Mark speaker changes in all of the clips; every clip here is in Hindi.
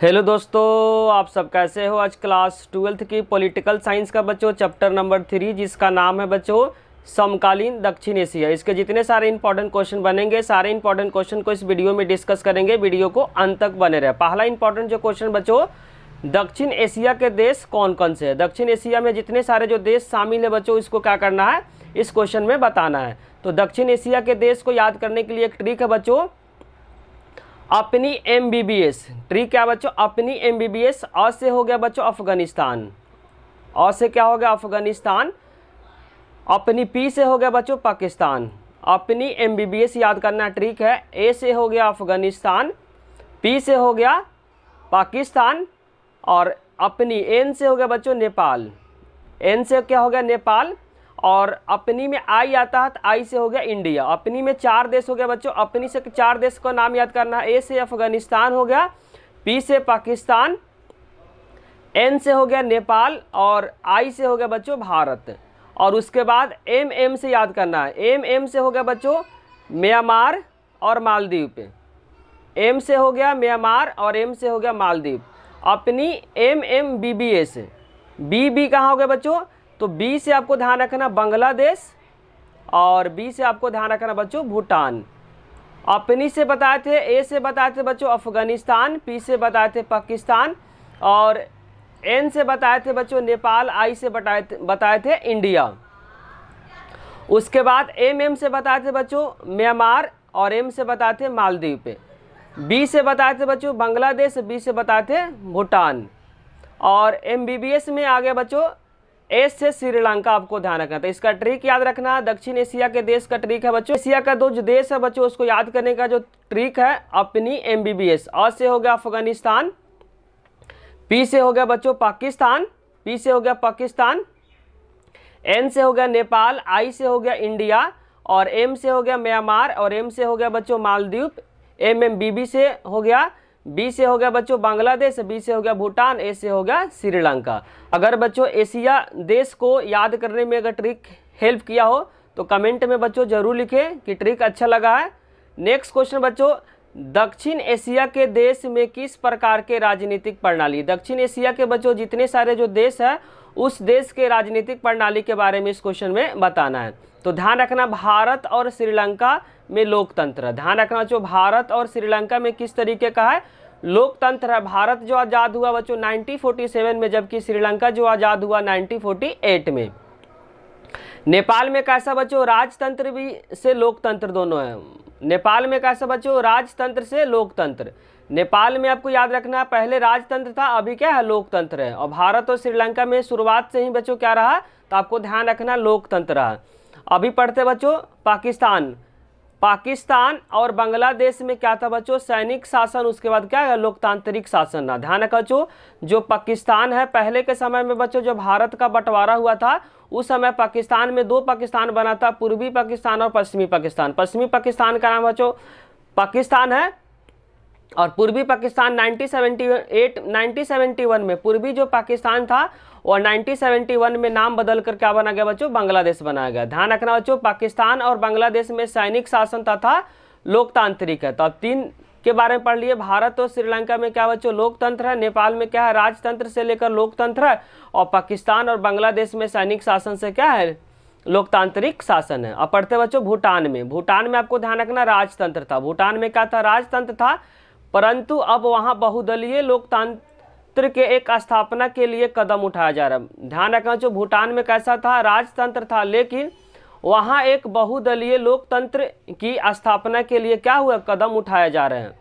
Speaker 1: हेलो दोस्तों आप सब कैसे हो आज क्लास ट्वेल्थ की पॉलिटिकल साइंस का बच्चों चैप्टर नंबर थ्री जिसका नाम है बच्चों समकालीन दक्षिण एशिया इसके जितने सारे इंपॉर्टेंट क्वेश्चन बनेंगे सारे इंपॉर्टेंट क्वेश्चन को इस वीडियो में डिस्कस करेंगे वीडियो को अंत तक बने रहे पहला इंपॉर्टेंट जो क्वेश्चन बच्चों दक्षिण एशिया के देश कौन कौन से है दक्षिण एशिया में जितने सारे जो देश शामिल है बच्चों इसको क्या करना है इस क्वेश्चन में बताना है तो दक्षिण एशिया के देश को याद करने के लिए एक ट्रिक है बच्चों अपनी M B B S tree क्या बच्चों अपनी एम बी बी एस अ से हो गया बच्चों अफगानिस्तान अ से क्या हो गया अफगानिस्तान अपनी पी से हो गया बच्चों पाकिस्तान अपनी एम बी बी एस याद करना ट्रिक है ए से हो गया अफगानिस्तान पी से हो गया पाकिस्तान और अपनी एन से हो गया बच्चों नेपाल एन से क्या हो गया नेपाल और अपनी में आई आता है तो आई से हो गया इंडिया अपनी में चार देश हो गया बच्चों अपनी से चार देश का नाम याद करना है ए से अफगानिस्तान हो गया पी से पाकिस्तान एन से हो गया नेपाल और आई से हो गया बच्चों भारत और उसके बाद एम एम से याद करना है एम एम से हो गया बच्चों म्यांमार और मालदीव पे एम से हो गया म्यांमार और एम से हो गया मालदीव अपनी M M B B A से बी बी कहाँ हो गया बच्चों तो बी से आपको ध्यान रखना बांग्लादेश और बी से आपको ध्यान रखना बच्चों भूटान अपनी से बताए थे ए से बताए थे बच्चों अफगानिस्तान पी से बताए थे पाकिस्तान और एन से बताए थे बच्चों नेपाल आई से बताए थे बताए थे इंडिया उसके बाद एम एम से बताए थे बच्चों म्यांमार और एम से बताए थे मालदीव पे बी से बताए थे बच्चों बांग्लादेश बी से बताए थे भूटान और एम बी बी एस में आ गया बच्चों एस से श्रीलंका आपको ध्यान रखना था तो इसका ट्रिक याद रखना दक्षिण एशिया के देश का ट्रिक है बच्चों एशिया का दो जो देश है बच्चों उसको याद करने का जो ट्रिक है अपनी एमबीबीएस अ से हो गया अफगानिस्तान पी से हो गया बच्चों पाकिस्तान पी से हो गया पाकिस्तान एन से हो गया नेपाल आई से हो गया इंडिया और एम से हो गया म्यांमार और एम से हो गया बच्चों Maldives M M B B से हो गया बी से हो गया बच्चों बांग्लादेश बी से हो गया भूटान ए से हो गया श्रीलंका अगर बच्चों एशिया देश को याद करने में अगर ट्रिक हेल्प किया हो तो कमेंट में बच्चों जरूर लिखें कि ट्रिक अच्छा लगा है नेक्स्ट क्वेश्चन बच्चों दक्षिण एशिया के देश में किस प्रकार के राजनीतिक प्रणाली दक्षिण एशिया के बच्चों जितने सारे जो देश है उस देश के राजनीतिक प्रणाली के बारे में इस क्वेश्चन में बताना है तो ध्यान रखना भारत और श्रीलंका में लोकतंत्र ध्यान रखना जो भारत और श्रीलंका में किस तरीके का है लोकतंत्र है भारत जो आज़ाद हुआ बच्चों 1947 में जबकि श्रीलंका जो आज़ाद हुआ 1948 में नेपाल में कैसा बच्चों राजतंत्र भी से लोकतंत्र दोनों है नेपाल में कैसा बच्चों राजतंत्र से लोकतंत्र नेपाल में आपको याद रखना पहले राजतंत्र था अभी क्या है लोकतंत्र है और भारत और श्रीलंका में शुरुआत से ही बच्चों क्या रहा तो आपको ध्यान रखना लोकतंत्र रहा अभी पढ़ते बच्चों पाकिस्तान पाकिस्तान और बांग्लादेश में क्या था बच्चों सैनिक शासन उसके बाद क्या है लोकतांत्रिक शासन ना ध्यान रखा बच्चों जो पाकिस्तान है पहले के समय में बच्चों जो भारत का बंटवारा हुआ था उस समय पाकिस्तान में दो पाकिस्तान बना था पूर्वी पाकिस्तान और पश्चिमी पाकिस्तान पश्चिमी पाकिस्तान का नाम बच्चों पाकिस्तान है और पूर्वी पाकिस्तान सेवेंटी वन में पूर्वी जो पाकिस्तान था और 1971 में नाम बदल कर क्या बना गया बच्चों बांग्लादेश बनाया गया ध्यान रखना बच्चों पाकिस्तान और बांग्लादेश में सैनिक शासन तथा लोकतांत्रिक है तो अब तीन के बारे में पढ़ लिए भारत और श्रीलंका में क्या बच्चों लोकतंत्र है नेपाल में क्या है राजतंत्र से लेकर लोकतंत्र है और पाकिस्तान और बांग्लादेश में सैनिक शासन से क्या है लोकतांत्रिक शासन है अब पढ़ते बच्चों भूटान में भूटान में आपको ध्यान रखना राजतंत्र था भूटान में क्या था राजतंत्र था परंतु अब वहाँ बहुदलीय लोकतंत्र क्षेत्र के एक स्थापना के लिए कदम उठाया जा रहा है ध्यान रखना जो भूटान में कैसा था राजतंत्र था लेकिन वहाँ एक बहुदलीय लोकतंत्र की स्थापना के लिए क्या हुआ कदम उठाया जा रहे हैं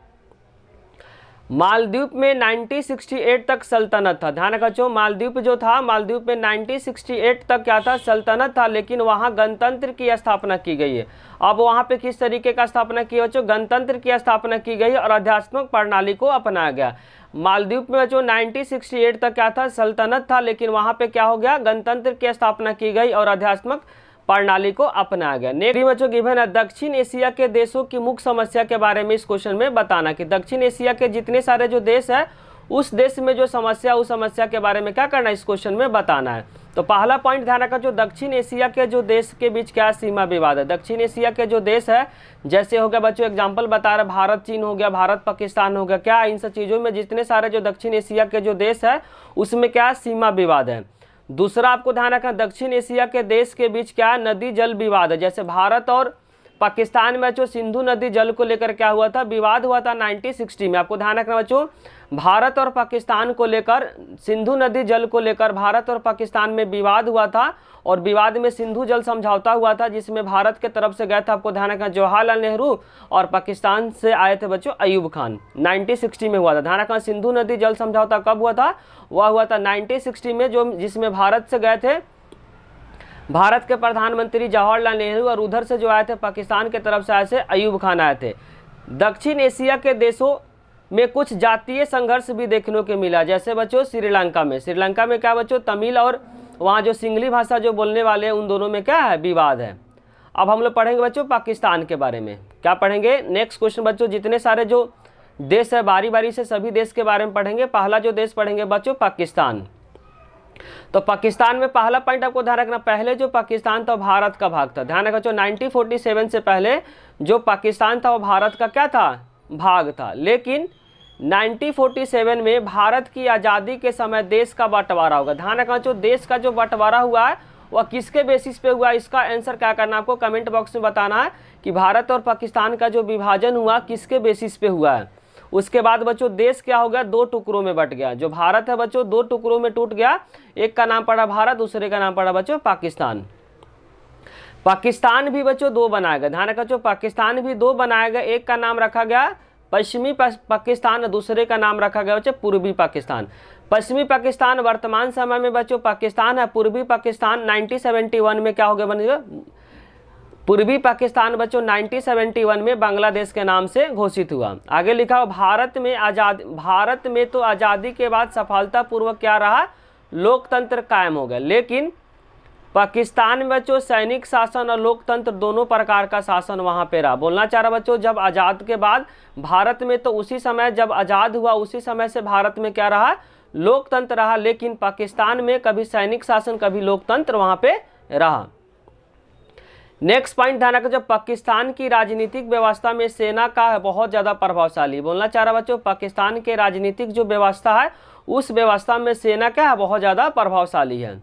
Speaker 1: मालदीप में 1968 तक सल्तनत था ध्यान रखो मालदीप जो था मालदीप में 1968 तक क्या था सल्तनत था लेकिन वहाँ गणतंत्र की स्थापना की गई है अब वहाँ पे किस तरीके का स्थापना की बच्चों गणतंत्र की स्थापना की गई और अध्यात्मक प्रणाली को अपनाया गया मालदीप में जो 1968 तक क्या था सल्तनत था लेकिन वहाँ पर क्या हो गया गणतंत्र की स्थापना की गई और अध्यात्मक प्रणाली को अपनाया गया नेक्स्ट बच्चों गिवन है दक्षिण एशिया के देशों की मुख्य समस्या के बारे में इस क्वेश्चन में बताना कि दक्षिण एशिया के जितने सारे जो देश है उस देश में जो समस्या उस समस्या के बारे में क्या करना है इस क्वेश्चन में बताना है तो पहला पॉइंट ध्यान रखा जो दक्षिण एशिया के जो देश के बीच क्या सीमा विवाद है दक्षिण एशिया के जो देश है जैसे हो गया बच्चों एग्जाम्पल बता रहे भारत चीन हो गया भारत पाकिस्तान हो गया क्या इन सब चीज़ों में जितने सारे जो दक्षिण एशिया के जो देश है उसमें क्या सीमा विवाद है दूसरा आपको ध्यान रखना दक्षिण एशिया के देश के बीच क्या नदी जल विवाद है जैसे भारत और पाकिस्तान में बच्चों सिंधु नदी जल को लेकर क्या हुआ था विवाद हुआ था 1960 में आपको ध्यान रखना बच्चों भारत और पाकिस्तान को लेकर सिंधु नदी जल को लेकर भारत और पाकिस्तान में विवाद हुआ था और विवाद में सिंधु जल समझौता हुआ था जिसमें भारत के तरफ से गए थे आपको ध्यान रखना जवाहरलाल नेहरू और पाकिस्तान से आए थे बच्चों अयूब खान 1960 में हुआ था ध्यान रखना सिंधु नदी जल समझौता कब हुआ था वह हुआ था 1960 में जो जिसमें भारत से गए थे भारत के प्रधानमंत्री जवाहरलाल नेहरू और उधर से जो आए थे पाकिस्तान के तरफ से आए थे अयूब खान आए थे दक्षिण एशिया के देशों में कुछ जातीय संघर्ष भी देखने को मिला जैसे बच्चों श्रीलंका में श्रीलंका में क्या बच्चों तमिल और वहाँ जो सिंगली भाषा जो बोलने वाले हैं उन दोनों में क्या है विवाद है अब हम लोग पढ़ेंगे बच्चों पाकिस्तान के बारे में क्या पढ़ेंगे नेक्स्ट क्वेश्चन बच्चों जितने सारे जो देश है बारी बारी से सभी देश के बारे में पढ़ेंगे पहला जो देश पढ़ेंगे बच्चों पाकिस्तान तो पाकिस्तान में पहला पॉइंट आपको ध्यान रखना पहले जो पाकिस्तान था भारत का भाग था ध्यान रखना जो 1947 से पहले जो पाकिस्तान था वो भारत का क्या था भाग था लेकिन 1947 में भारत की आज़ादी के समय देश का बंटवारा होगा ध्यान रखना जो देश का जो बंटवारा हुआ है वह किसके बेसिस पे हुआ इसका आंसर क्या करना आपको कमेंट बॉक्स में बताना है कि भारत और पाकिस्तान का जो विभाजन हुआ किसके बेसिस पे हुआ है उसके बाद बच्चों देश क्या हो गया दो टुकड़ों में बट गया जो भारत है बच्चों दो टुकड़ों में टूट गया एक का नाम पड़ा भारत दूसरे का नाम पड़ा बच्चों पाकिस्तान पाकिस्तान भी बच्चों दो बनाया गया ध्यान रखा पाकिस्तान भी दो बनाया गया एक का नाम रखा गया पश्चिमी पाकिस्तान दूसरे का नाम रखा गया बच्चों पूर्वी पाकिस्तान पश्चिमी पाकिस्तान वर्तमान समय में बच्चों पाकिस्तान है पूर्वी पाकिस्तान 1971 में क्या हो गया बन गया पूर्वी पाकिस्तान बच्चों 1971 में बांग्लादेश के नाम से घोषित हुआ आगे लिखा हो भारत में आज़ाद भारत में तो आज़ादी के बाद सफलतापूर्वक क्या रहा लोकतंत्र कायम हो गया लेकिन पाकिस्तान में बच्चों सैनिक शासन और लोकतंत्र दोनों प्रकार का शासन वहाँ पे रहा बोलना चाह रहा बच्चों जब आज़ाद के बाद भारत में तो उसी समय जब आज़ाद हुआ उसी समय से भारत में क्या रहा लोकतंत्र रहा लेकिन पाकिस्तान में कभी सैनिक शासन कभी लोकतंत्र वहाँ पे रहा नेक्स्ट पॉइंट ध्यान रखें जो पाकिस्तान की राजनीतिक व्यवस्था में सेना का है बहुत ज़्यादा प्रभावशाली बोलना चाह रहा बच्चों पाकिस्तान के राजनीतिक जो व्यवस्था है उस व्यवस्था में सेना क्या है बहुत ज़्यादा प्रभावशाली है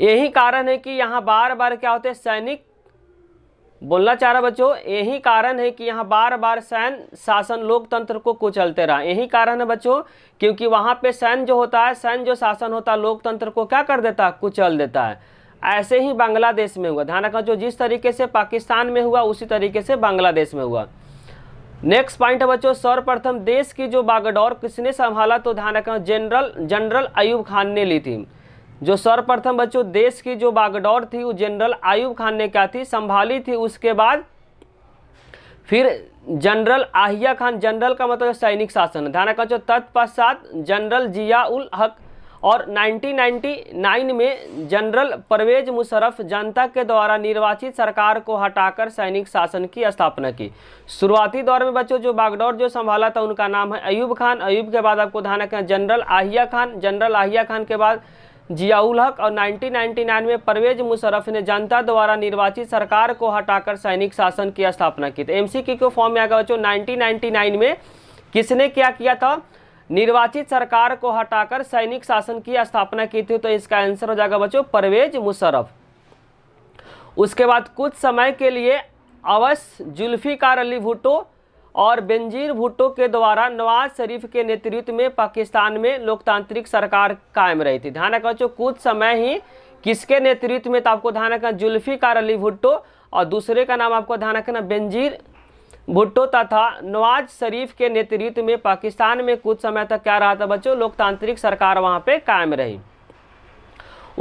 Speaker 1: यही कारण है कि यहाँ बार बार क्या होते हैं सैनिक बोलना चाह रहा बच्चों यही कारण है कि यहाँ बार बार सैन्य शासन लोकतंत्र को कुचलते रहा यही कारण है बच्चों क्योंकि वहाँ पे सैन्य जो होता है सैन्य जो शासन होता है लोकतंत्र को क्या कर देता है कुचल देता है ऐसे ही बांग्लादेश में हुआ ध्यान रखना जो जिस तरीके से पाकिस्तान में हुआ उसी तरीके से बांग्लादेश में हुआ नेक्स्ट पॉइंट है बच्चों सर्वप्रथम देश की जो बागडोर किसने संभाला तो ध्यान रखना जनरल जनरल अयूब खान ने ली थी जो सर्वप्रथम बच्चों देश की जो बागडोर थी वो जनरल आयूब खान ने क्या थी संभाली थी उसके बाद फिर जनरल आहिया खान जनरल का मतलब सैनिक शासन ध्यान रखना तत्पश्चात जनरल जिया उल हक और 1999 में जनरल परवेज मुशरफ जनता के द्वारा निर्वाचित सरकार को हटाकर सैनिक शासन की स्थापना की शुरुआती दौर में बच्चों जो बागडोर जो संभाला था उनका नाम है अयूब खान अयूब के बाद आपको ध्यान रखना जनरल आहिया खान जनरल आहिया खान के बाद जियाउल हक और 1999 में परवेज मुशरफ ने जनता द्वारा निर्वाचित सरकार को हटाकर सैनिक शासन की स्थापना की तो एम सी के फॉर्म में गया बच्चों नाइनटीन में किसने क्या किया था निर्वाचित सरकार को हटाकर सैनिक शासन की स्थापना की थी तो इसका आंसर हो जाएगा बच्चों परवेज मुशरफ उसके बाद कुछ समय के लिए अवस जुल्फ़िकार अली भुट्टो और बेंजीर भुट्टो के द्वारा नवाज शरीफ के नेतृत्व में पाकिस्तान में लोकतांत्रिक सरकार कायम रही थी ध्यान रखा कुछ समय ही किसके नेतृत्व में तो आपको ध्यान रखना जुल्फ़िकार अली भुट्टो और दूसरे का नाम आपको ध्यान रखना बेंजीर भुट्टो तथा नवाज शरीफ के नेतृत्व में पाकिस्तान में कुछ समय तक क्या रहा था बच्चों लोकतांत्रिक सरकार वहाँ पर कायम रही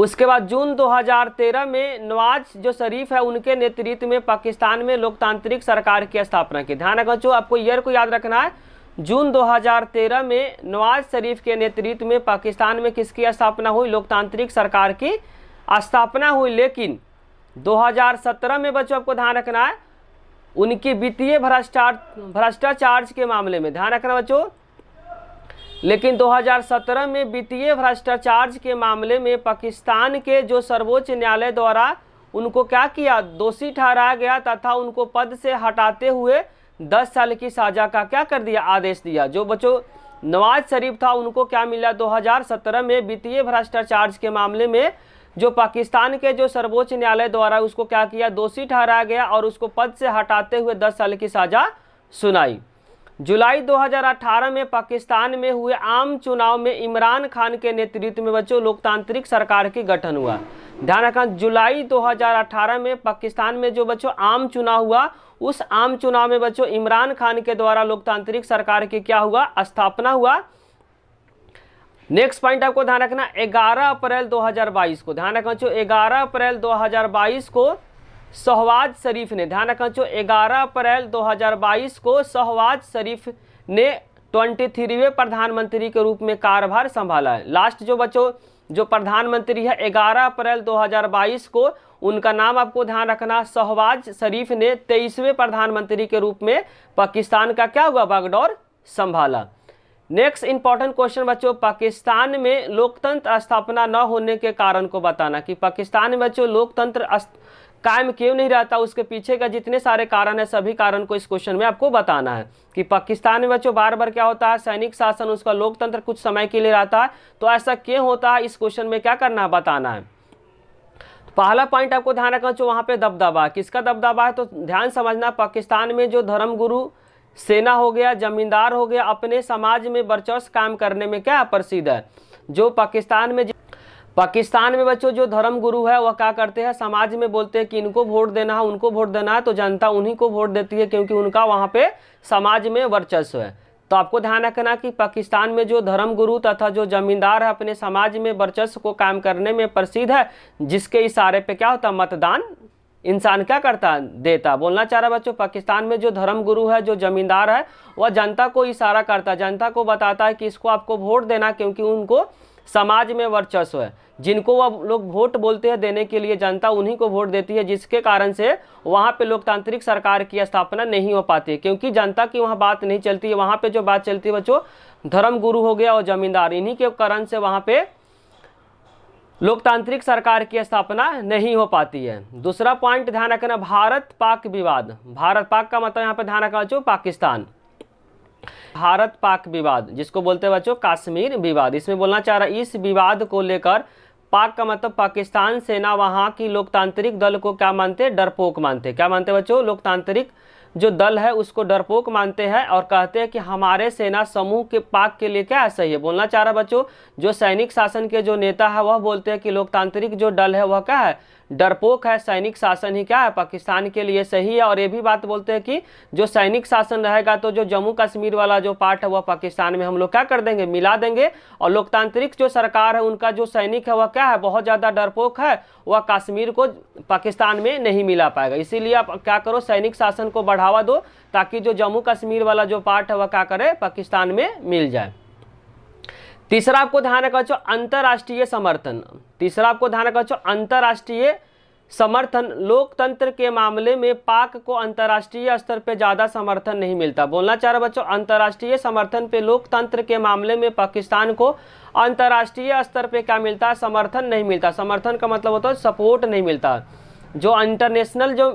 Speaker 1: उसके बाद जून 2013 में नवाज जो शरीफ है उनके नेतृत्व में पाकिस्तान में लोकतांत्रिक सरकार की स्थापना की ध्यान रखना बच्चों आपको ईयर को याद रखना है जून 2013 में नवाज शरीफ के नेतृत्व में पाकिस्तान में किसकी स्थापना हुई लोकतांत्रिक सरकार की स्थापना हुई लेकिन 2017 में बच्चों आपको ध्यान रखना है उनके वित्तीय भ्रष्टाचार भ्रष्टाचार के मामले में ध्यान रखना बच्चों लेकिन 2017 में वित्तीय भ्रष्टाचार के मामले में पाकिस्तान के जो सर्वोच्च न्यायालय द्वारा उनको क्या किया दोषी ठहराया गया तथा उनको पद से हटाते हुए 10 साल की सजा का क्या कर दिया आदेश दिया जो बच्चों नवाज शरीफ था उनको क्या मिला 2017 में वित्तीय भ्रष्टाचार के मामले में जो पाकिस्तान के जो सर्वोच्च न्यायालय द्वारा उसको क्या किया दोषी ठहराया गया और उसको पद से हटाते हुए दस साल की सज़ा सुनाई जुलाई 2018 में पाकिस्तान में हुए आम चुनाव में इमरान खान के नेतृत्व में बच्चों लोकतांत्रिक सरकार के गठन हुआ ध्यान रखा जुलाई 2018 में पाकिस्तान में जो बच्चों आम चुनाव हुआ उस आम चुनाव में बच्चों इमरान खान के द्वारा लोकतांत्रिक सरकार की क्या हुआ स्थापना हुआ नेक्स्ट पॉइंट आपको ध्यान रखना 11 अप्रैल 2022 को ध्यान रखना चो 11 अप्रैल 2022 को शहवाज शरीफ ने ध्यान रखना चो 11 अप्रैल 2022 को शहवाज शरीफ ने ट्वेंटी थ्रीवें प्रधानमंत्री के रूप में कार्यभार संभाला है लास्ट जो बच्चों जो प्रधानमंत्री है 11 अप्रैल 2022 को उनका नाम आपको ध्यान रखना शहवाज शरीफ ने तेईसवें प्रधानमंत्री के रूप में पाकिस्तान का क्या हुआ बागडोर संभाला नेक्स्ट इंपॉर्टेंट क्वेश्चन बच्चों पाकिस्तान में लोकतंत्र स्थापना न होने के कारण को बताना कि पाकिस्तान में बच्चों लोकतंत्र कायम क्यों नहीं रहता उसके पीछे का जितने सारे कारण है सभी कारण को इस क्वेश्चन में आपको बताना है कि पाकिस्तान में बच्चों बार बार क्या होता है सैनिक शासन उसका लोकतंत्र कुछ समय के लिए रहता है तो ऐसा क्यों होता है इस क्वेश्चन में क्या करना है बताना है तो पहला पॉइंट आपको ध्यान रखना चाहिए वहाँ पे दबदबा किसका दबदबा है तो ध्यान समझना पाकिस्तान में जो धर्मगुरु सेना हो गया जमींदार हो गया अपने समाज में वर्चस्व काम करने में क्या प्रसिद्ध है जो पाकिस्तान में पाकिस्तान में बच्चों जो धर्म गुरु है वह क्या करते हैं समाज में बोलते हैं कि इनको वोट देना है उनको वोट देना है तो जनता उन्हीं को वोट देती है क्योंकि उनका वहाँ पे समाज में वर्चस्व है तो आपको ध्यान रखना कि पाकिस्तान में जो धर्म गुरु तथा जो जमींदार है अपने समाज में वर्चस्व को काम करने में प्रसिद्ध है जिसके इशारे पे क्या होता मतदान इंसान क्या करता देता बोलना चाह रहा बच्चों पाकिस्तान में जो धर्म गुरु है जो ज़मींदार है वह जनता को इशारा करता जनता को बताता है कि इसको आपको वोट देना क्योंकि उनको समाज में वर्चस्व है जिनको वह लोग वोट बोलते हैं देने के लिए जनता उन्हीं को वोट देती है जिसके कारण से वहाँ पे लोकतांत्रिक सरकार की स्थापना नहीं हो पाती क्योंकि जनता की वहाँ बात नहीं चलती है वहाँ पर जो बात चलती है बच्चों धर्म गुरु हो गया और ज़मींदार इन्हीं के कारण से वहाँ पे लोकतांत्रिक सरकार की स्थापना नहीं हो पाती है दूसरा पॉइंट ध्यान रखना भारत पाक विवाद भारत पाक का मतलब यहाँ पर ध्यान रखना बच्चों पाकिस्तान भारत पाक विवाद जिसको बोलते हैं बच्चों कश्मीर विवाद इसमें बोलना चाह रहा इस विवाद को लेकर पाक का मतलब पाकिस्तान सेना वहाँ की लोकतांत्रिक दल को क्या मानते हैं डरपोक मानते क्या मानते बच्चों लोकतांत्रिक जो दल है उसको डरपोक मानते हैं और कहते हैं कि हमारे सेना समूह के पाक के लिए क्या सही है बोलना चाह रहा बच्चों जो सैनिक शासन के जो नेता है वह बोलते हैं कि लोकतांत्रिक जो दल है वह क्या है डरपोक है सैनिक शासन ही क्या है पाकिस्तान के लिए सही है और ये भी बात बोलते हैं कि जो सैनिक शासन रहेगा तो जो जम्मू कश्मीर वाला जो पार्ट है वह पाकिस्तान में हम लोग क्या कर देंगे मिला देंगे और लोकतांत्रिक जो सरकार है उनका जो सैनिक है वह क्या है बहुत ज़्यादा डरपोक है वह कश्मीर को पाकिस्तान में नहीं मिला पाएगा इसीलिए आप क्या करो सैनिक शासन को बढ़ावा दो ताकि जो जम्मू कश्मीर वाला जो पार्ट है वह क्या करे पाकिस्तान में मिल जाए तीसरा आपको ध्यान रखा चो अंतर्राष्ट्रीय समर्थन तीसरा आपको ध्यान रखा चो अंतर्राष्ट्रीय समर्थन लोकतंत्र के मामले में पाक को अंतर्राष्ट्रीय स्तर पर ज़्यादा समर्थन नहीं मिलता बोलना चाह रहे बच्चों अंतर्राष्ट्रीय समर्थन पे लोकतंत्र के मामले में पाकिस्तान को अंतर्राष्ट्रीय स्तर पे क्या मिलता है समर्थन नहीं मिलता समर्थन का मतलब होता है सपोर्ट नहीं मिलता जो इंटरनेशनल जो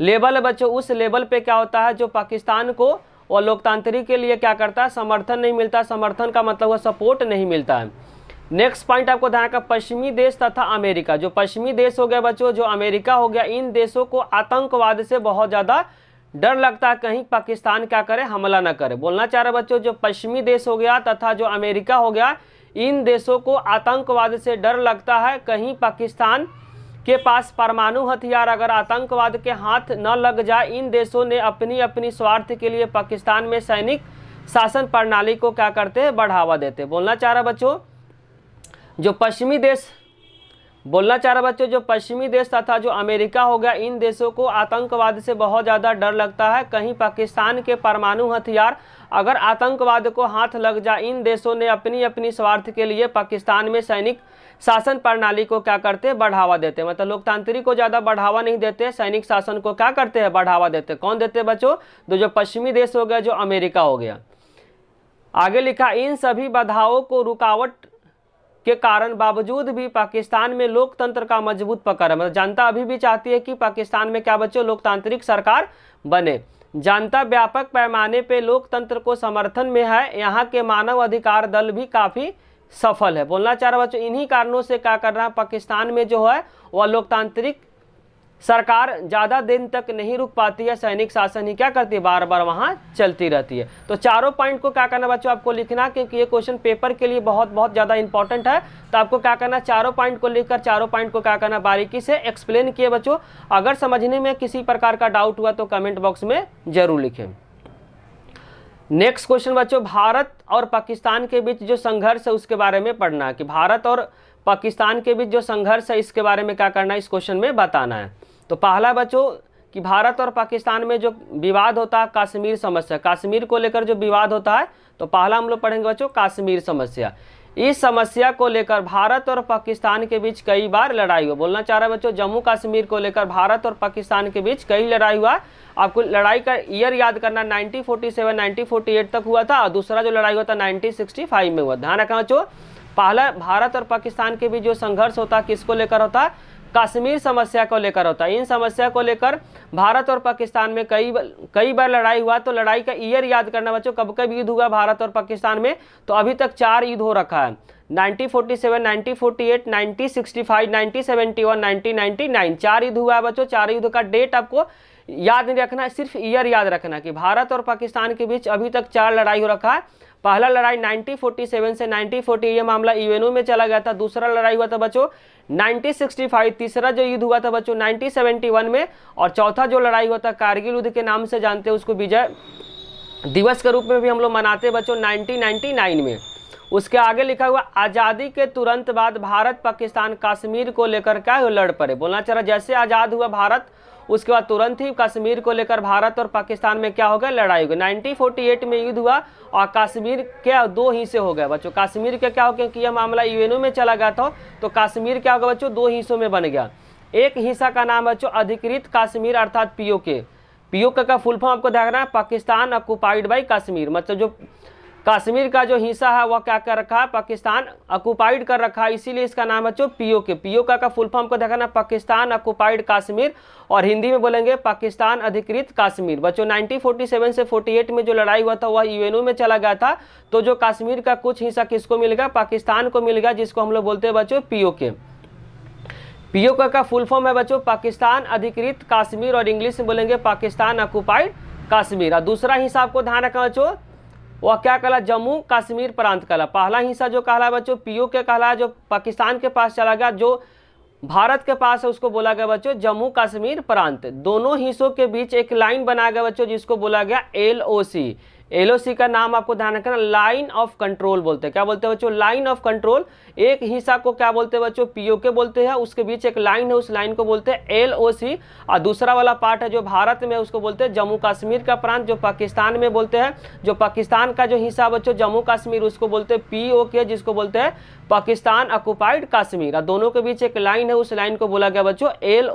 Speaker 1: लेवल है बच्चों उस लेवल पर क्या होता है जो पाकिस्तान को और लोकतांत्रिक के लिए क्या करता है समर्थन नहीं मिलता समर्थन का मतलब हुआ सपोर्ट नहीं मिलता है नेक्स्ट पॉइंट आपको ध्यान का पश्चिमी देश तथा अमेरिका जो पश्चिमी देश हो गया बच्चों जो अमेरिका हो गया इन देशों को आतंकवाद से बहुत ज़्यादा डर लगता है कहीं पाकिस्तान क्या करे हमला ना करे बोलना चाह रहे बच्चों जो पश्चिमी देश हो गया तथा जो अमेरिका हो गया इन देशों को आतंकवाद से डर लगता है कहीं पाकिस्तान के पास परमाणु हथियार अगर आतंकवाद के हाथ न लग जाए इन देशों ने अपनी अपनी स्वार्थ के लिए पाकिस्तान में सैनिक शासन प्रणाली को क्या करते हैं बढ़ावा देते बोलना चाह रहा बच्चों जो पश्चिमी देश बोलना चाह रहा बच्चों जो पश्चिमी देश तथा जो अमेरिका हो गया इन देशों को आतंकवाद से बहुत ज़्यादा डर लगता है कहीं पाकिस्तान के परमाणु हथियार अगर आतंकवाद को हाथ लग जाए इन देशों ने अपनी अपनी स्वार्थ के लिए पाकिस्तान में सैनिक शासन प्रणाली को क्या करते हैं बढ़ावा देते हैं मतलब लोकतांत्रिक को ज़्यादा बढ़ावा नहीं देते सैनिक शासन को क्या करते हैं बढ़ावा देते हैं कौन देते हैं बच्चों तो जो पश्चिमी देश हो गया जो अमेरिका हो गया आगे लिखा इन सभी बाधाओं को रुकावट के कारण बावजूद भी पाकिस्तान में लोकतंत्र का मजबूत पकड़ है मतलब जनता अभी भी चाहती है कि पाकिस्तान में क्या बच्चों लोकतांत्रिक सरकार बने जनता व्यापक पैमाने पर लोकतंत्र को समर्थन में है यहाँ के मानव अधिकार दल भी काफ़ी सफल है बोलना चाह रहा बच्चों इन्हीं कारणों से क्या कर रहा है पाकिस्तान में जो है वह लोकतांत्रिक सरकार ज़्यादा दिन तक नहीं रुक पाती है सैनिक शासन ही क्या करती है बार बार वहाँ चलती रहती है तो चारों पॉइंट को क्या करना बच्चों आपको लिखना क्योंकि ये क्वेश्चन पेपर के लिए बहुत बहुत ज़्यादा इंपॉर्टेंट है तो आपको क्या करना चारों पॉइंट को लिखकर चारों पॉइंट को क्या करना बारीकी से एक्सप्लेन किए बच्चों अगर समझने में किसी प्रकार का डाउट हुआ तो कमेंट बॉक्स में ज़रूर लिखें नेक्स्ट क्वेश्चन बच्चों भारत और पाकिस्तान के बीच जो संघर्ष है उसके बारे में पढ़ना कि भारत और पाकिस्तान के बीच जो संघर्ष है इसके बारे में क्या करना है इस क्वेश्चन में बताना है तो पहला बच्चों कि भारत और पाकिस्तान में जो विवाद होता है कश्मीर समस्या कश्मीर को लेकर जो विवाद होता है तो पहला हम लोग पढ़ेंगे बच्चों कश्मीर समस्या इस समस्या को लेकर भारत और पाकिस्तान के बीच कई बार लड़ाई हुआ बोलना चाह रहा है बच्चों जम्मू कश्मीर को लेकर भारत और पाकिस्तान के बीच कई लड़ाई हुआ आपको लड़ाई का ईयर याद करना 1947 1948 तक हुआ था और दूसरा जो लड़ाई हुआ था 1965 में हुआ ध्यान रखना हाँ बच्चों पहला भारत और पाकिस्तान के बीच जो संघर्ष होता किसको लेकर होता कश्मीर समस्या को लेकर होता है इन समस्या को लेकर भारत और पाकिस्तान में कई कई बार लड़ाई हुआ तो लड़ाई का ईयर याद करना बच्चों कब कब युद्ध हुआ भारत और पाकिस्तान में तो अभी तक चार युद्ध हो रखा है 1947, 1948, 1965, 1971, 1999 चार युद्ध हुआ है बच्चों चार युद्ध का डेट आपको याद नहीं रखना है सिर्फ ईयर याद रखना कि भारत और पाकिस्तान के बीच अभी तक चार लड़ाई हो रखा है पहला लड़ाई 1947 से 1948 ये मामला यूएनओ में चला गया था दूसरा लड़ाई हुआ था बच्चों 1965 तीसरा जो युद्ध हुआ था बच्चों 1971 में और चौथा जो लड़ाई हुआ था कारगिल युद्ध के नाम से जानते हैं उसको विजय दिवस के रूप में भी हम लोग मनाते हैं बच्चों 1999 में उसके आगे लिखा हुआ आज़ादी के तुरंत बाद भारत पाकिस्तान कश्मीर को लेकर क्या हुआ लड़ पड़े बोलना चाह रहा जैसे आज़ाद हुआ भारत उसके बाद तुरंत ही कश्मीर को लेकर भारत और पाकिस्तान में क्या हो गया लड़ाई हो गई नाइनटीन में युद्ध हुआ और कश्मीर के दो हिस्से हो गए बच्चों कश्मीर के क्या हो गया कि यह मामला यूएनओ में चला गया था तो कश्मीर क्या हो गया बच्चों दो हिस्सों में बन गया एक हिस्सा का नाम बच्चों अधिकृत कश्मीर अर्थात पीओके पीओके का फुल फॉर्म आपको देखना है पाकिस्तान ऑक्युपाइड बाई कश्मीर मतलब जो कश्मीर का जो हिस्सा है वह क्या कर रखा है पाकिस्तान अकुपाइड कर रखा है इसीलिए इसका नाम है जो पीओ के पीओ का, का फुल फॉर्म को देखा ना पाकिस्तान अकुपाइड कश्मीर और हिंदी में बोलेंगे पाकिस्तान अधिकृत कश्मीर बच्चों 1947 से 48 में जो लड़ाई हुआ था वह यूएनओ में चला गया था तो जो कश्मीर का कुछ हिस्सा किसको मिल गया पाकिस्तान को मिल गया जिसको हम लोग बोलते हैं बच्चों पीओ के पीओ का फुल फॉर्म है बच्चों पाकिस्तान अधिकृत कश्मीर और इंग्लिश में बोलेंगे पाकिस्तान अकुपाइड कश्मीर और दूसरा हिस्सा आपको ध्यान रखना बच्चों वह क्या कहला जम्मू कश्मीर प्रांत कहला पहला हिस्सा जो कहला बच्चों पीओ के कहला जो पाकिस्तान के पास चला गया जो भारत के पास है उसको बोला गया बच्चों जम्मू कश्मीर प्रांत दोनों हिस्सों के बीच एक लाइन बनाया गया बच्चों जिसको बोला गया एल ओ सी एल का नाम आपको ध्यान रखना लाइन ऑफ कंट्रोल बोलते हैं क्या बोलते हैं बच्चों लाइन ऑफ कंट्रोल एक हिस्सा को क्या बोलते हैं बच्चों पीओके बोलते हैं उसके बीच एक लाइन है उस लाइन को बोलते हैं एल और दूसरा वाला पार्ट है जो भारत में उसको बोलते हैं जम्मू कश्मीर का प्रांत जो पाकिस्तान में बोलते हैं जो पाकिस्तान का जो हिस्सा बच्चों जम्मू कश्मीर उसको बोलते हैं पी जिसको बोलते हैं पाकिस्तान ऑक्युपाइड कश्मीर और दोनों के बीच एक लाइन है उस लाइन को बोला गया बच्चों एल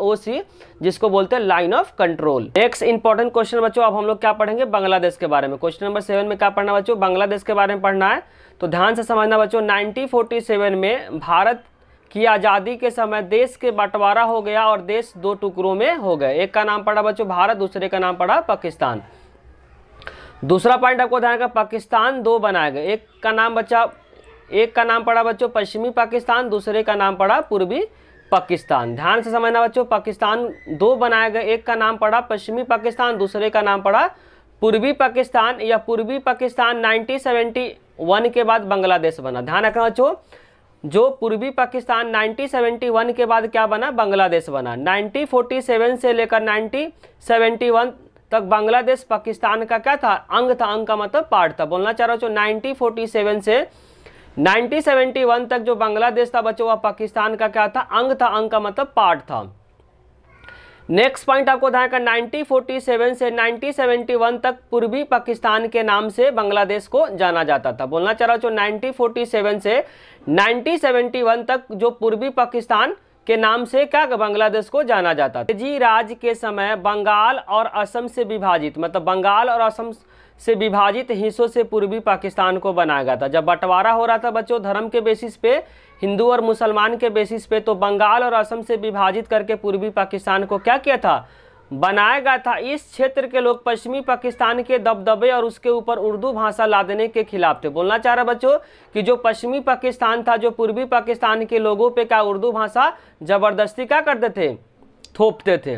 Speaker 1: जिसको बोलते हैं line of control next important question बच्चों अब हम लोग क्या पढ़ेंगे बांग्लादेश के बारे में क्वेश्चन नंबर सेवन में क्या पढ़ना बच्चों बांग्लादेश के बारे में पढ़ना है तो ध्यान से समझना बच्चों नाइनटीन में भारत की आज़ादी के समय देश के बंटवारा हो गया और देश दो टुकड़ों में हो गए एक का नाम पड़ा बच्चों भारत दूसरे का नाम पड़ा पाकिस्तान दूसरा पॉइंट आपको ध्यान रखा पाकिस्तान दो बनाए गए एक का नाम बच्चा एक का नाम पड़ा बच्चों पश्चिमी पाकिस्तान दूसरे का नाम पड़ा पूर्वी पाकिस्तान ध्यान से समझना बच्चों पाकिस्तान दो बनाए गए एक का नाम पड़ा पश्चिमी पाकिस्तान दूसरे का नाम पड़ा पूर्वी पाकिस्तान या पूर्वी पाकिस्तान 1971 के बाद बांग्लादेश बना ध्यान रखना बच्चों जो पूर्वी पाकिस्तान 1971 के बाद क्या बना बांग्लादेश बना 1947 से लेकर 1971 तक बांग्लादेश पाकिस्तान का क्या था अंग था अंग का मतलब पार्ट था बोलना चाह रहा हूँ नाइनटीन से 1971 तक जो बांग्लादेश था बच्चों वह पाकिस्तान का क्या था अंग था अंग का मतलब पार्ट था नेक्स्ट पॉइंट आपको ध्यान का 1947 से 1971 तक पूर्वी पाकिस्तान के नाम से बांग्लादेश को जाना जाता था बोलना चाह रहा जो 1947 से 1971 तक जो पूर्वी पाकिस्तान के नाम से क्या बांग्लादेश को जाना जाता था जी राज के समय बंगाल और असम से विभाजित मतलब बंगाल और असम से विभाजित हिस्सों से पूर्वी पाकिस्तान को बनाया गया था जब बंटवारा हो रहा था बच्चों धर्म के बेसिस पे हिंदू और मुसलमान के बेसिस पे तो बंगाल और असम से विभाजित करके पूर्वी पाकिस्तान को क्या किया था बनाया गया था इस क्षेत्र के लोग पश्चिमी पाकिस्तान के दबदबे और उसके ऊपर उर्दू भाषा लादने के खिलाफ थे बोलना चाह रहा बच्चों कि जो पश्चिमी पाकिस्तान था जो पूर्वी पाकिस्तान के लोगों पे क्या उर्दू भाषा जबरदस्ती क्या करते थे थोपते थे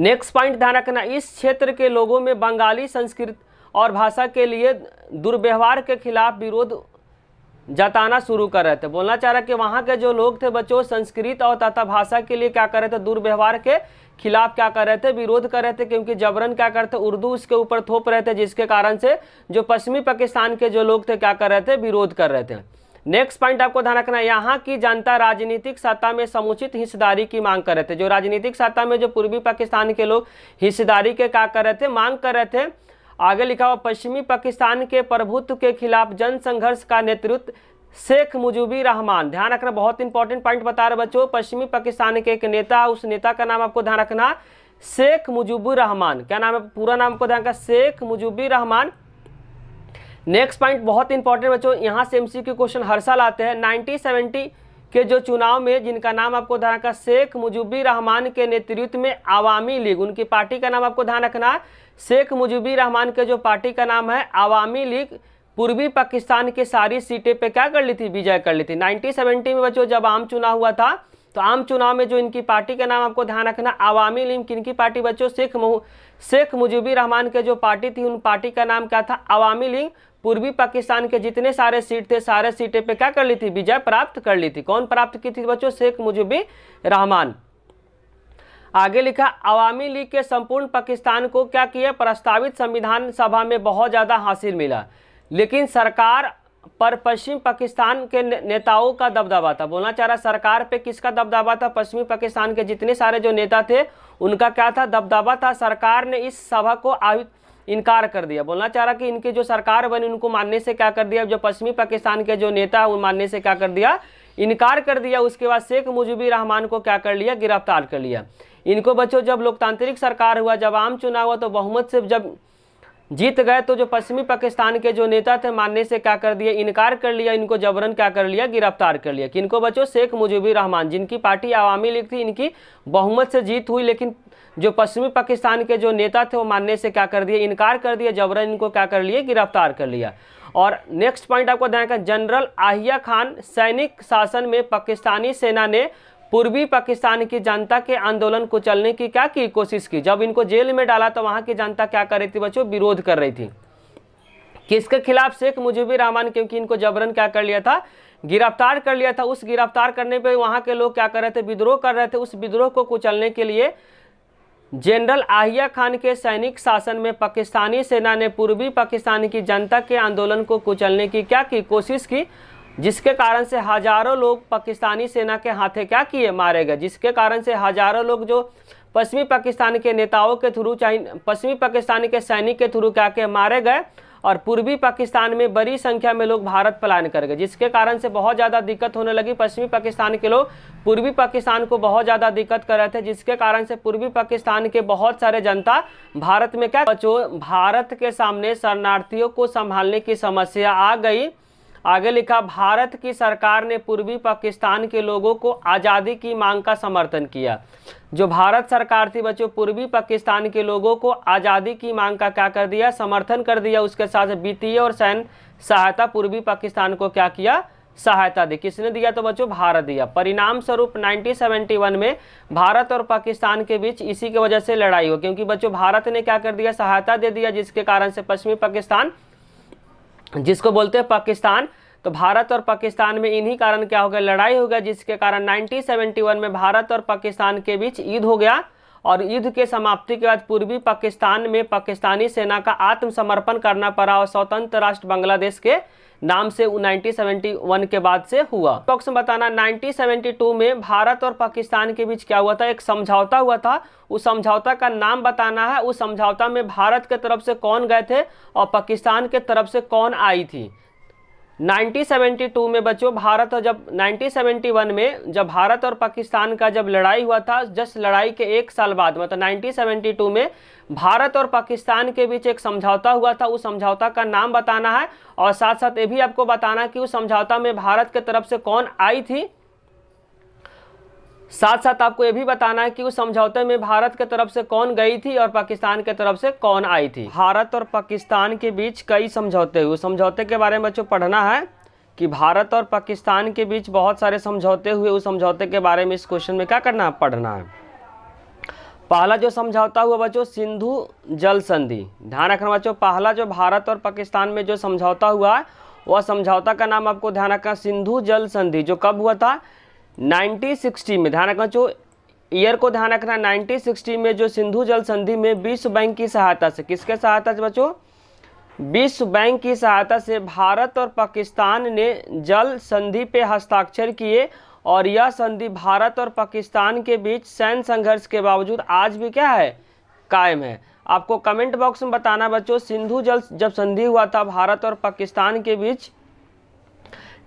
Speaker 1: नेक्स्ट पॉइंट ध्यान रखना इस क्षेत्र के लोगों में बंगाली संस्कृत और भाषा के लिए दुर्व्यवहार के खिलाफ विरोध जताना शुरू कर रहे थे बोलना चाह रहा कि वहाँ के जो लोग थे बच्चों संस्कृत और तथा भाषा के लिए क्या कर रहे थे दुर्व्यवहार के खिलाफ क्या कर रहे थे विरोध कर रहे थे क्योंकि जबरन क्या करते उर्दू उसके ऊपर थोप रहे थे जिसके कारण से जो पश्चिमी पाकिस्तान के जो लोग थे क्या कर रहे थे विरोध कर रहे थे नेक्स्ट पॉइंट आपको ध्यान रखना है यहाँ की जनता राजनीतिक सत्ता में समुचित हिस्सेदारी की मांग कर रहे थे जो राजनीतिक सत्ता में जो पूर्वी पाकिस्तान के लोग हिस्सेदारी के क्या कर रहे थे मांग कर रहे थे आगे लिखा हुआ पश्चिमी पाकिस्तान के प्रभुत्व के खिलाफ जनसंघर्ष का नेतृत्व शेख मुजीबी रहमान ध्यान रखना बहुत इंपॉर्टेंट पॉइंट बता रहे बच्चों पश्चिमी पाकिस्तान के एक नेता उस नेता का नाम आपको ध्यान रखना शेख मुजीबुर रहमान क्या नाम है पूरा नाम को ध्यान रखना शेख मुजीबुर रहमान नेक्स्ट पॉइंट बहुत इंपॉर्टेंट बच्चों यहाँ से एमसीक्यू क्वेश्चन हर साल आते हैं नाइनटीन सेवेंटी के जो चुनाव में जिनका नाम आपको ध्यान रखना शेख मुजुबी रहमान के नेतृत्व में आवामी लीग उनकी पार्टी का नाम आपको ध्यान रखना शेख मुजुबी रहमान के जो पार्टी का नाम है आवामी लीग पूर्वी पाकिस्तान के सारी सीटें पे क्या कर ली थी विजय कर ली थी 1970 में बच्चों जब आम चुनाव हुआ था तो आम चुनाव में जो इनकी पार्टी का नाम आपको ध्यान रखना आवामी लीग किनकी पार्टी बच्चों शेख मु शेख मुजुबी रहमान के जो पार्टी थी उन पार्टी का नाम क्या था आवामी लीग पूर्वी पाकिस्तान के जितने सारे सीट थे सारे सीटें पे क्या कर ली थी विजय प्राप्त कर ली थी कौन प्राप्त की थी बच्चों शेख मुजीबी रहमान आगे लिखा अवामी लीग के संपूर्ण पाकिस्तान को क्या किया प्रस्तावित संविधान सभा में बहुत ज़्यादा हासिल मिला लेकिन सरकार पर पश्चिम पाकिस्तान के नेताओं का दबदबा था बोलना चाह रहा सरकार पे किसका दबदबा था पश्चिमी पाकिस्तान के जितने सारे जो नेता थे उनका क्या था दबदबा था सरकार ने इस सभा को आयु इनकार कर दिया बोलना चाह रहा कि इनके जो सरकार बनी उनको मानने से क्या कर दिया जो पश्चिमी पाकिस्तान के जो नेता है वो मानने से क्या कर दिया इनकार कर दिया उसके बाद शेख मुजीबी रहमान को क्या कर लिया गिरफ्तार कर लिया इनको बच्चों जब लोकतांत्रिक सरकार हुआ जब आम चुनाव हुआ तो बहुमत से जब जीत गए तो जो पश्चिमी पाकिस्तान के जो नेता थे मानने से क्या कर दिया इनकार कर लिया इनको जबरन क्या कर लिया गिरफ्तार कर लिया कि इनको बच्चों शेख मुजीबी रहमान जिनकी पार्टी आवामी लीग थी इनकी बहुमत से जीत हुई लेकिन जो पश्चिमी पाकिस्तान के जो नेता थे वो मानने से क्या कर दिए इनकार कर दिया जबरन इनको क्या कर लिए गिरफ्तार कर लिया और नेक्स्ट पॉइंट आपको ध्यान जनरल आहिया खान सैनिक शासन में पाकिस्तानी सेना ने पूर्वी पाकिस्तान की जनता के आंदोलन को चलने की क्या की कोशिश की जब इनको जेल में डाला तो वहाँ की जनता क्या कर रही थी बच्चों विरोध कर रही थी किसके खिलाफ शेख मुजीबी रहमान क्योंकि इनको जबरन क्या कर लिया था गिरफ्तार कर लिया था उस गिरफ्तार करने पे वहाँ के लोग क्या कर रहे थे विद्रोह कर रहे थे उस विद्रोह को कुचलने के लिए जनरल आहिया खान के सैनिक शासन में पाकिस्तानी सेना ने पूर्वी पाकिस्तान की जनता के आंदोलन को कुचलने की क्या की कोशिश की जिसके कारण से हजारों लोग पाकिस्तानी सेना के हाथे क्या किए मारे गए जिसके कारण से हजारों लोग जो पश्चिमी पाकिस्तान के नेताओं के थ्रू पश्चिमी पाकिस्तान के सैनिक के थ्रू क्या के मारे गए और पूर्वी पाकिस्तान में बड़ी संख्या में लोग भारत पलायन कर गए जिसके कारण से बहुत ज़्यादा दिक्कत होने लगी पश्चिमी पाकिस्तान के लोग पूर्वी पाकिस्तान को बहुत ज़्यादा दिक्कत कर रहे थे जिसके कारण से पूर्वी पाकिस्तान के बहुत सारे जनता भारत में क्या बचो भारत के सामने शरणार्थियों को संभालने की समस्या आ गई आगे लिखा भारत की सरकार ने पूर्वी पाकिस्तान के लोगों को आज़ादी की मांग का समर्थन किया जो भारत सरकार थी बच्चों पूर्वी पाकिस्तान के लोगों को आज़ादी की मांग का क्या कर दिया समर्थन कर दिया उसके साथ वित्तीय और सैन्य सहायता पूर्वी पाकिस्तान को क्या किया सहायता दी किसने दिया तो बच्चों भारत दिया परिणाम स्वरूप 1971 में भारत और पाकिस्तान के बीच इसी के वजह से लड़ाई हो क्योंकि बच्चों भारत ने क्या कर दिया सहायता दे दिया जिसके कारण से पश्चिमी पाकिस्तान जिसको बोलते हैं पाकिस्तान तो भारत और पाकिस्तान में इन्हीं कारण क्या हो गया लड़ाई हो गया जिसके कारण 1971 में भारत और पाकिस्तान के बीच ईद हो गया और ईद के समाप्ति के बाद पूर्वी पाकिस्तान में पाकिस्तानी सेना का आत्मसमर्पण करना पड़ा और स्वतंत्र राष्ट्र बांग्लादेश के नाम से 1971 के बाद से हुआ बॉक्स में बताना 1972 में भारत और पाकिस्तान के बीच क्या हुआ था एक समझौता हुआ था उस समझौता का नाम बताना है उस समझौता में भारत के तरफ से कौन गए थे और पाकिस्तान के तरफ से कौन आई थी 1972 में बच्चों भारत और जब 1971 में जब भारत और पाकिस्तान का जब लड़ाई हुआ था जस्ट लड़ाई के एक साल बाद मतलब 1972 में भारत और पाकिस्तान के बीच एक समझौता हुआ था उस समझौता का नाम बताना है और साथ साथ ये भी आपको बताना कि उस समझौता में भारत के तरफ से कौन आई थी साथ साथ आपको ये भी बताना है कि उस समझौते में भारत के तरफ से कौन गई थी और पाकिस्तान के तरफ से कौन आई थी भारत और पाकिस्तान के बीच कई समझौते हुए समझौते के बारे में बच्चों पढ़ना है कि भारत और पाकिस्तान के बीच बहुत सारे समझौते हुए उस समझौते के बारे में इस क्वेश्चन में क्या करना है पढ़ना है पहला जो समझौता हुआ बच्चों सिंधु जल संधि ध्यान रखना बच्चों पहला जो भारत और पाकिस्तान में जो समझौता हुआ है वह समझौता का नाम आपको ध्यान रखना सिंधु जल संधि जो कब हुआ था 1960 में ध्यान रखना जो ईयर को ध्यान रखना 1960 में जो सिंधु जल संधि में विश्व बैंक की सहायता से किसके सहायता से बच्चों विश्व बैंक की सहायता से भारत और पाकिस्तान ने जल संधि पे हस्ताक्षर किए और यह संधि भारत और पाकिस्तान के बीच सैन्य संघर्ष के बावजूद आज भी क्या है कायम है आपको कमेंट बॉक्स में बताना बच्चों सिंधु जल जब संधि हुआ था भारत और पाकिस्तान के बीच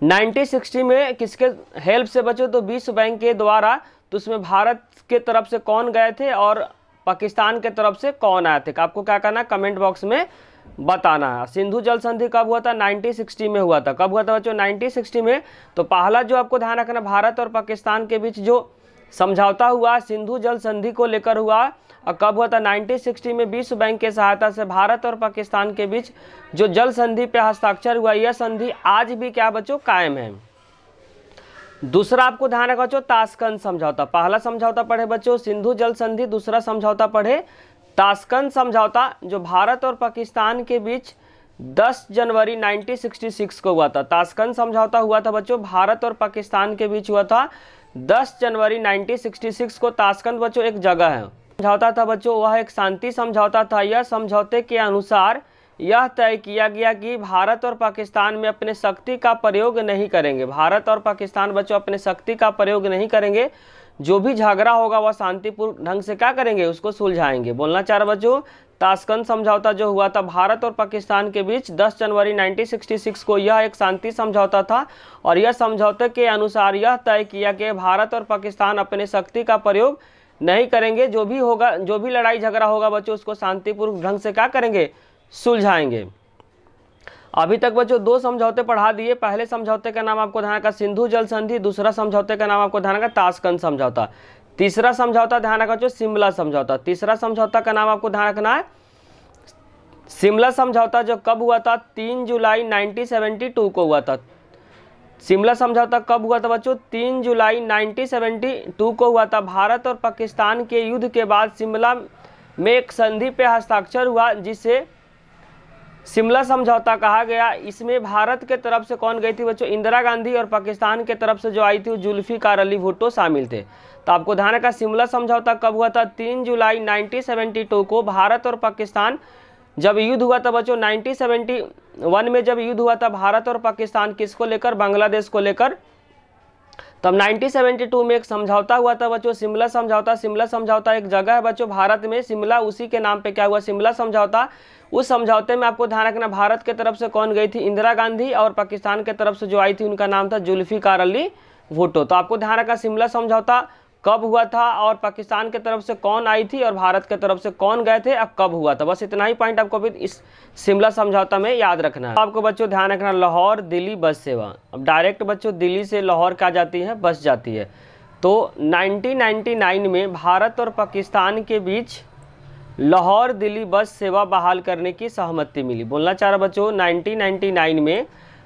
Speaker 1: 1960 में किसके हेल्प से बचे तो विश्व बैंक के द्वारा तो उसमें भारत के तरफ से कौन गए थे और पाकिस्तान के तरफ से कौन आए थे आपको क्या करना है कमेंट बॉक्स में बताना है सिंधु जल संधि कब हुआ था 1960 में हुआ था कब हुआ था बच्चों 1960 में तो पहला जो आपको ध्यान रखना भारत और पाकिस्तान के बीच जो समझौता हुआ सिंधु जल संधि को लेकर हुआ और कब हुआ था 1960 में विश्व बैंक के सहायता से भारत और पाकिस्तान के बीच जो जल संधि पे हस्ताक्षर हुआ यह संधि आज भी क्या बच्चों कायम है दूसरा आपको ध्यान रखा बच्चों ताशकंद समझौता पहला समझौता पढ़े बच्चों सिंधु जल संधि दूसरा समझौता पढ़े ताशकंद समझौता जो भारत और पाकिस्तान के बीच 10 जनवरी 1966 को हुआ था ताशकंद समझौता हुआ था बच्चों भारत और पाकिस्तान के बीच हुआ था 10 जनवरी 1966 को ताशकंद बच्चों एक जगह है समझौता था बच्चों वह एक शांति समझौता था यह समझौते के अनुसार यह तय किया गया कि भारत और पाकिस्तान में अपने शक्ति का प्रयोग नहीं करेंगे भारत और पाकिस्तान बच्चों अपने शक्ति का प्रयोग नहीं करेंगे जो भी झगड़ा होगा वह शांतिपूर्ण ढंग से क्या करेंगे उसको सुलझाएंगे बोलना चाह रहे बच्चों ताशकंद समझौता जो हुआ था भारत और पाकिस्तान के बीच 10 जनवरी 1966 को यह एक शांति समझौता था और यह समझौते के अनुसार यह तय किया कि भारत और पाकिस्तान अपने शक्ति का प्रयोग नहीं करेंगे जो भी होगा जो भी लड़ाई झगड़ा होगा बच्चों उसको शांतिपूर्वक ढंग से क्या करेंगे सुलझाएंगे अभी तक बच्चों दो समझौते पढ़ा दिए पहले समझौते का नाम आपको ध्यान का सिंधु जल संधि दूसरा समझौते का नाम आपको ध्यान रखा ताशकंद समझौता तीसरा समझौता ध्यान रखा बच्चों शिमला समझौता तीसरा समझौता का नाम आपको ध्यान रखना है शिमला समझौता जो कब हुआ था तीन जुलाई नाइनटीन को हुआ था शिमला समझौता कब हुआ था बच्चों तीन जुलाई 1972 को हुआ था भारत और पाकिस्तान के युद्ध के बाद शिमला में एक संधि पे हस्ताक्षर हुआ जिसे शिमला समझौता कहा गया इसमें भारत के तरफ से कौन गई थी बच्चों इंदिरा गांधी और पाकिस्तान के तरफ से जो आई थी वो जुल्फी कार अली भुट्टो शामिल थे तो आपको ध्यान रखा शिमला समझौता कब हुआ था तीन जुलाई नाइनटीन को भारत और पाकिस्तान जब युद्ध हुआ था बच्चों नाइनटीन में जब युद्ध हुआ था भारत और पाकिस्तान किसको लेकर बांग्लादेश को लेकर तब 1972 में एक समझौता हुआ था बच्चों शिमला समझौता शिमला समझौता एक जगह है बच्चों भारत में शिमला उसी के नाम पे क्या हुआ शिमला समझौता उस समझौते में आपको ध्यान रखना भारत के तरफ से कौन गई थी इंदिरा गांधी और पाकिस्तान के तरफ से जो आई थी उनका नाम था जुल्फी कार अली भुट्टो तो आपको ध्यान रखना शिमला समझौता कब हुआ था और पाकिस्तान के तरफ से कौन आई थी और भारत के तरफ से कौन गए थे अब कब हुआ था बस इतना ही पॉइंट आपको भी इस शिमला समझौता में याद रखना है आपको बच्चों ध्यान रखना लाहौर दिल्ली बस सेवा अब डायरेक्ट बच्चों दिल्ली से लाहौर क्या जाती है बस जाती है तो 1999 में भारत और पाकिस्तान के बीच लाहौर दिल्ली बस सेवा बहाल करने की सहमति मिली बोलना चाह रहा बच्चों नाइनटीन में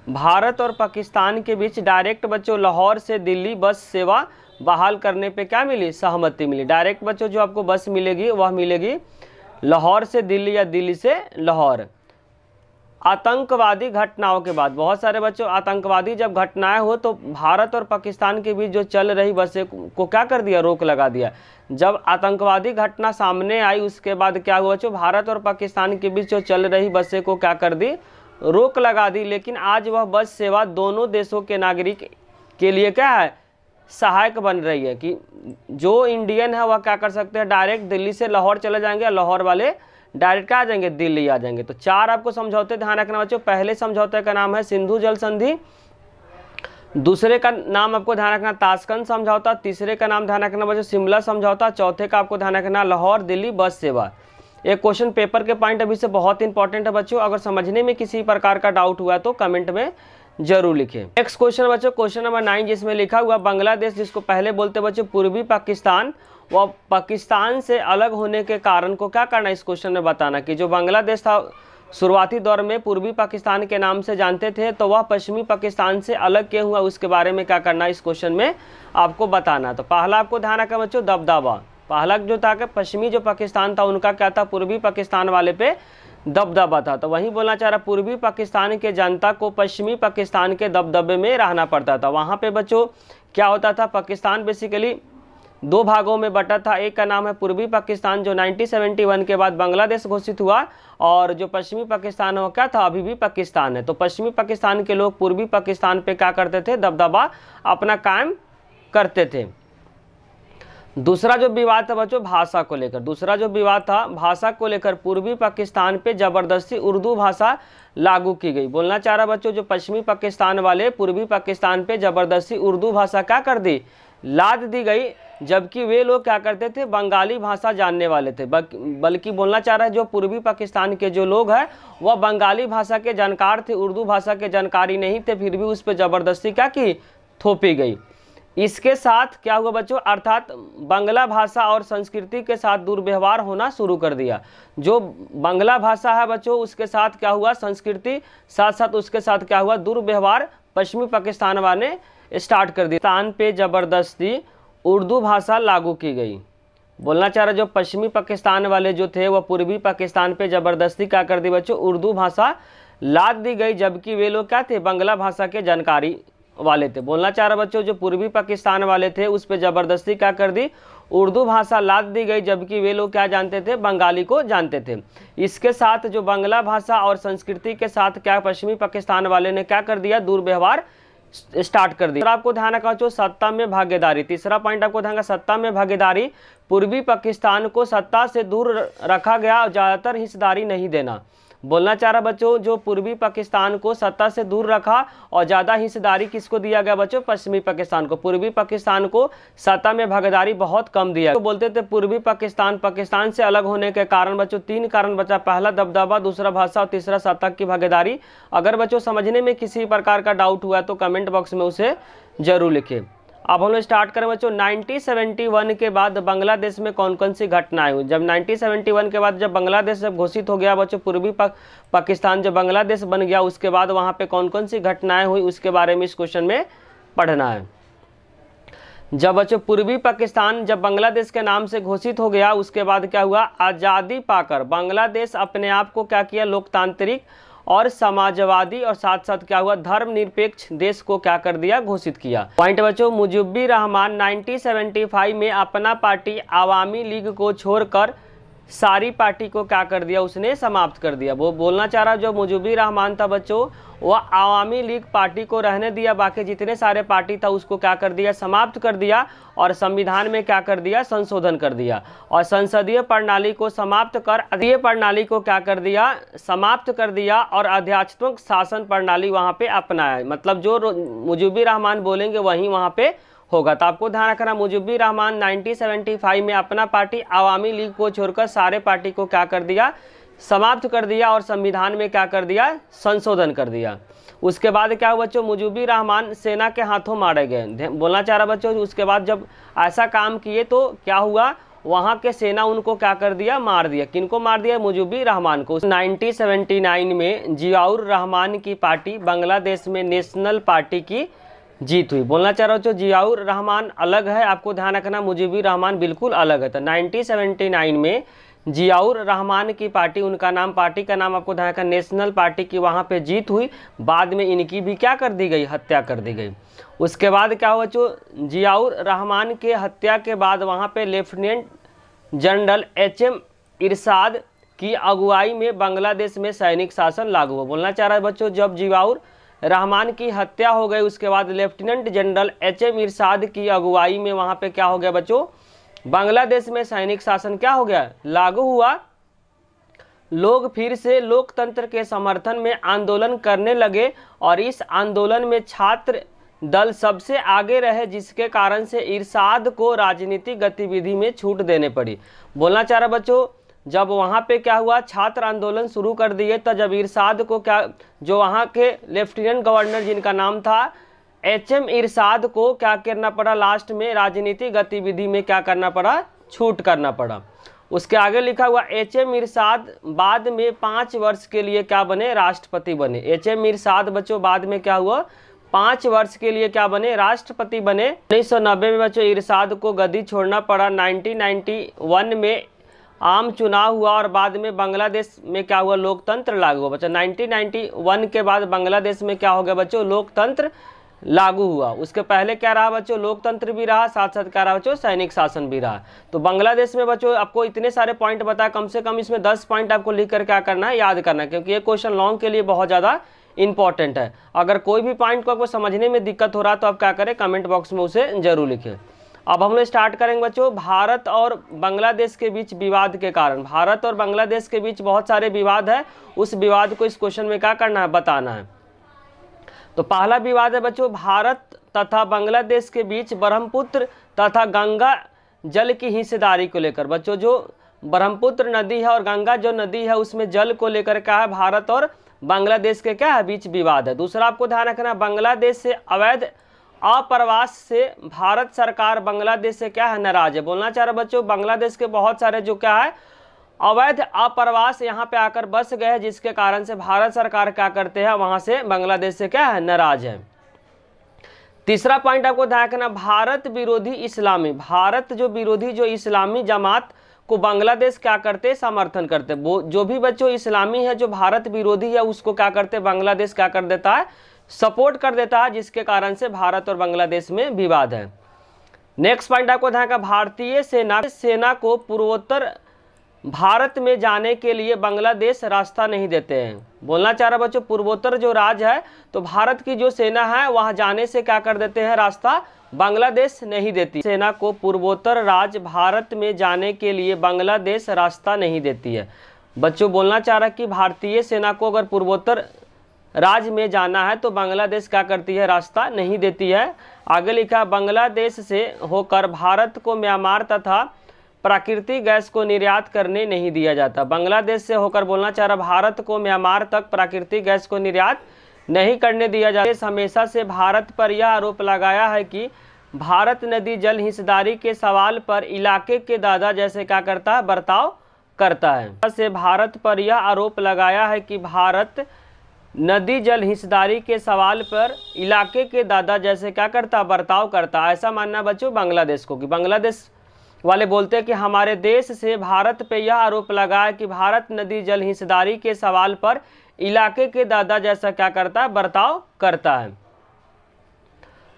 Speaker 1: भारत और पाकिस्तान के बीच डायरेक्ट बच्चों लाहौर से दिल्ली बस सेवा बहाल करने पे क्या मिली सहमति मिली डायरेक्ट बच्चों जो आपको बस मिलेगी वह मिलेगी लाहौर से दिल्ली या दिल्ली से लाहौर आतंकवादी घटनाओं के बाद बहुत सारे बच्चों आतंकवादी जब घटनाएं हो तो भारत और पाकिस्तान के बीच जो चल रही बसें को क्या कर दिया रोक लगा दिया जब आतंकवादी घटना सामने आई उसके बाद क्या हुआ बच्चों भारत और पाकिस्तान के बीच जो चल रही बसें को क्या कर दी रोक लगा दी लेकिन आज वह बस सेवा दोनों देशों के नागरिक के लिए क्या है सहायक बन रही है कि जो इंडियन है वह क्या कर सकते हैं डायरेक्ट दिल्ली से लाहौर चले जाएंगे लाहौर वाले डायरेक्ट कहाँ आ जाएंगे दिल्ली आ जाएंगे तो चार आपको समझौते ध्यान रखना बच्चों पहले समझौते का नाम है सिंधु जल संधि दूसरे का नाम आपको ध्यान रखना ताशकंद समझौता तीसरे का नाम ध्यान रखना बच्चों शिमला समझौता चौथे का आपको ध्यान रखना लाहौर दिल्ली बस सेवा ये क्वेश्चन पेपर के पॉइंट अभी से बहुत इंपॉर्टेंट है बच्चों अगर समझने में किसी प्रकार का डाउट हुआ तो कमेंट में जरूर लिखें नेक्स्ट क्वेश्चन बच्चों क्वेश्चन नंबर नाइन जिसमें लिखा हुआ बांग्लादेश जिसको पहले बोलते बच्चों पूर्वी पाकिस्तान व पाकिस्तान से अलग होने के कारण को क्या करना इस क्वेश्चन में बताना कि जो बांग्लादेश था शुरुआती दौर में पूर्वी पाकिस्तान के नाम से जानते थे तो वह पश्चिमी पाकिस्तान से अलग क्यों हुआ उसके बारे में क्या करना इस क्वेश्चन में आपको बताना तो पहला आपको ध्यान रखा बच्चों दबदबा पहला जो था कि पश्चिमी जो पाकिस्तान था उनका क्या था पूर्वी पाकिस्तान वाले पे दबदबा था तो वहीं बोलना चाह रहा पूर्वी पाकिस्तान के जनता को पश्चिमी पाकिस्तान के दबदबे में रहना पड़ता था वहाँ पे बच्चों क्या होता था पाकिस्तान बेसिकली दो भागों में बटा था एक का नाम है पूर्वी पाकिस्तान जो 1971 के बाद बांग्लादेश घोषित हुआ और जो पश्चिमी पाकिस्तान हो क्या था अभी भी पाकिस्तान है तो पश्चिमी पाकिस्तान के लोग पूर्वी पाकिस्तान पर क्या करते थे दबदबा अपना कायम करते थे दूसरा जो विवाद था बच्चों भाषा को लेकर दूसरा जो विवाद था भाषा को लेकर पूर्वी पाकिस्तान पे ज़बरदस्ती उर्दू भाषा लागू की गई बोलना चाह रहा बच्चों जो पश्चिमी पाकिस्तान वाले पूर्वी पाकिस्तान पे ज़बरदस्ती उर्दू भाषा क्या कर दी लाद दी गई जबकि वे लोग क्या करते थे बंगाली भाषा जानने वाले थे बल्कि बोलना चाह रहा है जो पूर्वी पाकिस्तान के जो लोग हैं वह बंगाली भाषा के जानकार थे उर्दू भाषा के जानकारी नहीं थे फिर भी उस पर ज़बरदस्ती क्या की थोपी गई इसके साथ क्या हुआ बच्चों अर्थात बांग्ला भाषा और संस्कृति के साथ दुर्व्यवहार होना शुरू कर दिया जो बांग्ला भाषा है बच्चों उसके साथ क्या हुआ संस्कृति साथ साथ उसके साथ क्या हुआ दुर्व्यवहार पश्चिमी पाकिस्तान वाले स्टार्ट कर दिया तान पे ज़बरदस्ती उर्दू भाषा लागू की गई बोलना चाह रहा जो पश्चिमी पाकिस्तान वाले जो थे वह पूर्वी पाकिस्तान पे ज़बरदस्ती क्या कर दी बच्चों उर्दू भाषा लाद दी गई जबकि वे लोग क्या थे बंगला भाषा के जानकारी वाले थे बोलना चाह रहे बच्चों जो पूर्वी पाकिस्तान वाले थे उस पर ज़बरदस्ती क्या कर दी उर्दू भाषा लाद दी गई जबकि वे लोग क्या जानते थे बंगाली को जानते थे इसके साथ जो बांग्ला भाषा और संस्कृति के साथ क्या पश्चिमी पाकिस्तान वाले ने क्या कर दिया दुर्व्यवहार स्टार्ट कर दिया आपको ध्यान रखा चो सत्ता में भागीदारी तीसरा पॉइंट आपको ध्यान सत्ता में भागीदारी पूर्वी पाकिस्तान को सत्ता से दूर रखा गया और ज़्यादातर हिस्सेदारी नहीं देना बोलना चाह रहा बच्चों जो पूर्वी पाकिस्तान को सत्ता से दूर रखा और ज़्यादा हिस्सेदारी किसको दिया गया बच्चों पश्चिमी पाकिस्तान को पूर्वी पाकिस्तान को सत्ता में भागीदारी बहुत कम दिया तो बोलते थे पूर्वी पाकिस्तान पाकिस्तान से अलग होने के कारण बच्चों तीन कारण बचा पहला दबदबा दूसरा भाषा और तीसरा सत्ता की भागीदारी अगर बच्चों समझने में किसी प्रकार का डाउट हुआ तो कमेंट बॉक्स में उसे जरूर लिखें अब हम लोग स्टार्ट करें बच्चों 1971 के बाद बांग्लादेश में कौन कौन सी घटनाएं हुई जब 1971 के बाद जब बांग्लादेश जब घोषित हो गया बच्चों पूर्वी पा, पाकिस्तान जब बांग्लादेश बन गया उसके बाद वहां पे कौन कौन सी घटनाएं हुई उसके बारे में इस क्वेश्चन में पढ़ना है जब बच्चों पूर्वी पाकिस्तान जब बांग्लादेश के नाम से घोषित हो गया उसके बाद क्या हुआ आज़ादी पाकर बांग्लादेश अपने आप को क्या किया लोकतांत्रिक और समाजवादी और साथ साथ क्या हुआ धर्मनिरपेक्ष देश को क्या कर दिया घोषित किया पॉइंट बच्चों मुजिबी रहमान 1975 में अपना पार्टी आवामी लीग को छोड़कर सारी पार्टी को क्या कर दिया उसने समाप्त कर दिया वो बोलना चाह रहा जो मुजुबी रहमान था बच्चों वह आवामी लीग पार्टी को रहने दिया बाकी जितने सारे पार्टी था उसको क्या कर दिया समाप्त कर दिया और संविधान में क्या कर दिया संशोधन कर दिया और संसदीय प्रणाली को समाप्त कर अधीय प्रणाली को क्या कर दिया समाप्त कर दिया और अध्यात्मक शासन प्रणाली वहाँ पे अपनाया मतलब जो मुजुबी रहमान बोलेंगे वहीं वहाँ पर होगा तो आपको ध्यान रखना मुजीबुर रहमान 1975 में अपना पार्टी आवामी लीग को छोड़कर सारे पार्टी को क्या कर दिया समाप्त कर दिया और संविधान में क्या कर दिया संशोधन कर दिया उसके बाद क्या हुआ बच्चों मुजीबुर रहमान सेना के हाथों मारे गए बोलना चाह रहा बच्चों उसके बाद जब ऐसा काम किए तो क्या हुआ वहाँ के सेना उनको क्या कर दिया मार दिया किनको मार दिया मुजीबुर रहमान को 1979 में जियाउर रहमान की पार्टी बांग्लादेश में नेशनल पार्टी की जीत तो हुई बोलना चाह रहे हो जियाउर रहमान अलग है आपको ध्यान रखना भी रहमान बिल्कुल अलग है तो 1979 में जियाउर रहमान की पार्टी उनका नाम पार्टी का नाम आपको ध्यान रखना नेशनल पार्टी की वहाँ पे जीत हुई बाद में इनकी भी क्या कर दी गई हत्या कर दी गई उसके बाद क्या हुआ जो जियाउर रहमान के हत्या के बाद वहाँ पे lieutenant general H M Ershad की अगुवाई में बांग्लादेश में सैनिक शासन लागू हुआ बोलना चाह रहा है बच्चों जब जियाउर रहमान की हत्या हो गई उसके बाद lieutenant general H M Ershad की अगुवाई में वहाँ पे क्या हो गया बच्चों बांग्लादेश में सैनिक शासन क्या हो गया लागू हुआ लोग फिर से लोकतंत्र के समर्थन में आंदोलन करने लगे और इस आंदोलन में छात्र दल सबसे आगे रहे जिसके कारण से इरशाद को राजनीतिक गतिविधि में छूट देने पड़ी बोलना चाह रहा बच्चों जब वहाँ पे क्या हुआ छात्र आंदोलन शुरू कर दिए तो जब इरशाद को क्या जो वहाँ के लेफ्टिनेंट गवर्नर जिनका नाम था एच एम इरशाद को क्या करना पड़ा लास्ट में राजनीतिक गतिविधि में क्या करना पड़ा छूट करना पड़ा उसके आगे लिखा हुआ एच एम इरशाद बाद में पाँच वर्ष के लिए क्या बने राष्ट्रपति बने एच एम इरशाद बच्चों बाद में क्या हुआ पाँच वर्ष के लिए क्या बने राष्ट्रपति बने उन्नीस में बच्चों इरशाद को गद्दी छोड़ना पड़ा 1991 में आम चुनाव हुआ और बाद में बांग्लादेश में क्या हुआ लोकतंत्र लागू हुआ बच्चा 1991 के बाद बांग्लादेश में क्या हो गया बच्चों लोकतंत्र लागू हुआ उसके पहले क्या रहा बच्चों लोकतंत्र भी रहा साथ साथ क्या रहा बच्चों सैनिक शासन भी रहा तो बांग्लादेश में बच्चों आपको इतने सारे पॉइंट बताया कम से कम इसमें दस पॉइंट आपको लिख कर क्या करना है याद करना है क्योंकि ये क्वेश्चन लॉन्ग के लिए बहुत ज़्यादा इंपॉर्टेंट है अगर कोई भी पॉइंट को आपको समझने में दिक्कत हो रहा तो आप क्या करें कमेंट बॉक्स में उसे जरूर लिखें अब हम लोग स्टार्ट करेंगे बच्चों भारत और बांग्लादेश के बीच विवाद के कारण भारत और बांग्लादेश के बीच बहुत सारे विवाद है उस विवाद को इस क्वेश्चन में क्या करना है बताना है तो पहला विवाद है बच्चों भारत तथा बांग्लादेश के बीच ब्रह्मपुत्र तथा गंगा जल की हिस्सेदारी को लेकर बच्चों जो ब्रह्मपुत्र नदी है और गंगा जो नदी है उसमें जल को लेकर क्या है भारत और बांग्लादेश के क्या है बीच विवाद है दूसरा आपको ध्यान रखना बांग्लादेश से अवैध अप्रवास से भारत सरकार बांग्लादेश से क्या है नाराज है बोलना चाह रहे बच्चों बांग्लादेश के बहुत सारे जो क्या है अवैध अप्रवास यहाँ पे आकर बस गए हैं जिसके कारण से भारत सरकार क्या करते हैं वहां से बांग्लादेश से क्या है नाराज है तीसरा पॉइंट आपको ध्यान रखना भारत विरोधी इस्लामी भारत जो विरोधी जो इस्लामी जमात को बांग्लादेश क्या करते समर्थन करते वो जो भी बच्चों इस्लामी है जो भारत विरोधी है उसको क्या करते बांग्लादेश क्या कर देता है सपोर्ट कर देता है जिसके कारण से भारत और बांग्लादेश में विवाद है नेक्स्ट पॉइंट आपको ध्यान का भारतीय सेना सेना को पूर्वोत्तर भारत में जाने के लिए बांग्लादेश रास्ता नहीं देते हैं बोलना चाह रहा बच्चों पूर्वोत्तर जो राज है तो भारत की जो सेना है वहां जाने से क्या कर देते हैं रास्ता बांग्लादेश नहीं देती सेना को पूर्वोत्तर राज भारत में जाने के लिए बांग्लादेश रास्ता नहीं देती है बच्चों बोलना चाह रहा कि भारतीय सेना को अगर पूर्वोत्तर राज्य में जाना है तो बांग्लादेश क्या करती है रास्ता नहीं देती है आगे लिखा बांग्लादेश से होकर भारत को म्यांमार तथा प्राकृतिक गैस को निर्यात करने नहीं दिया जाता बांग्लादेश से होकर बोलना चाह रहा भारत को म्यांमार तक प्राकृतिक गैस को निर्यात नहीं करने दिया जाता हमेशा से भारत पर यह आरोप लगाया है कि भारत नदी जल हिस्सेदारी के सवाल पर इलाके के दादा जैसे क्या करता है बर्ताव करता है से भारत पर यह आरोप लगाया है कि भारत नदी जल हिस्सेदारी के सवाल पर इलाके के दादा जैसे क्या करता बर्ताव करता ऐसा मानना बच्चों बांग्लादेश को कि बांग्लादेश वाले बोलते हैं कि हमारे देश से भारत पे यह आरोप लगा है कि भारत नदी जल हिस्सेदारी के सवाल पर इलाके के दादा जैसा क्या करता है बर्ताव करता है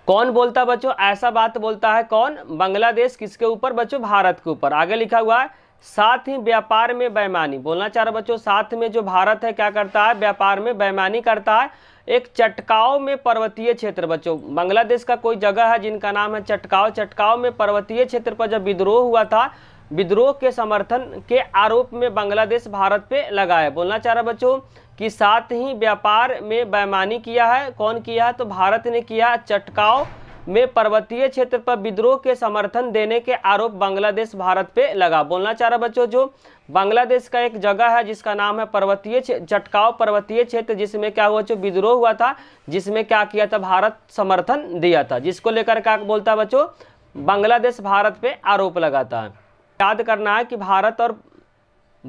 Speaker 1: कौन बोलता बच्चों ऐसा बात बोलता है कौन बांग्लादेश किसके ऊपर बच्चों भारत के ऊपर आगे लिखा हुआ है साथ ही व्यापार में बेमानी बोलना चाह रहे बच्चों साथ में जो भारत है क्या करता है व्यापार में बेमानी करता है एक चटकाव में पर्वतीय क्षेत्र बच्चों बांग्लादेश का कोई जगह है जिनका नाम है चटकाव चटकाव में पर्वतीय क्षेत्र पर जब विद्रोह हुआ था विद्रोह के समर्थन के आरोप में बांग्लादेश भारत पे लगा है बोलना चाह रहा बच्चों कि साथ ही व्यापार में बेमानी किया है कौन किया है तो भारत ने किया चटकाव में पर्वतीय क्षेत्र पर विद्रोह के समर्थन देने के आरोप बांग्लादेश भारत पे लगा बोलना चाह रहा बच्चों जो बांग्लादेश का एक जगह है जिसका नाम है पर्वतीय जटकाव पर्वतीय क्षेत्र जिसमें क्या हुआ जो विद्रोह हुआ था जिसमें क्या किया था भारत समर्थन दिया था जिसको लेकर क्या बोलता बच्चों बांग्लादेश भारत पे आरोप लगाता है याद करना है कि भारत और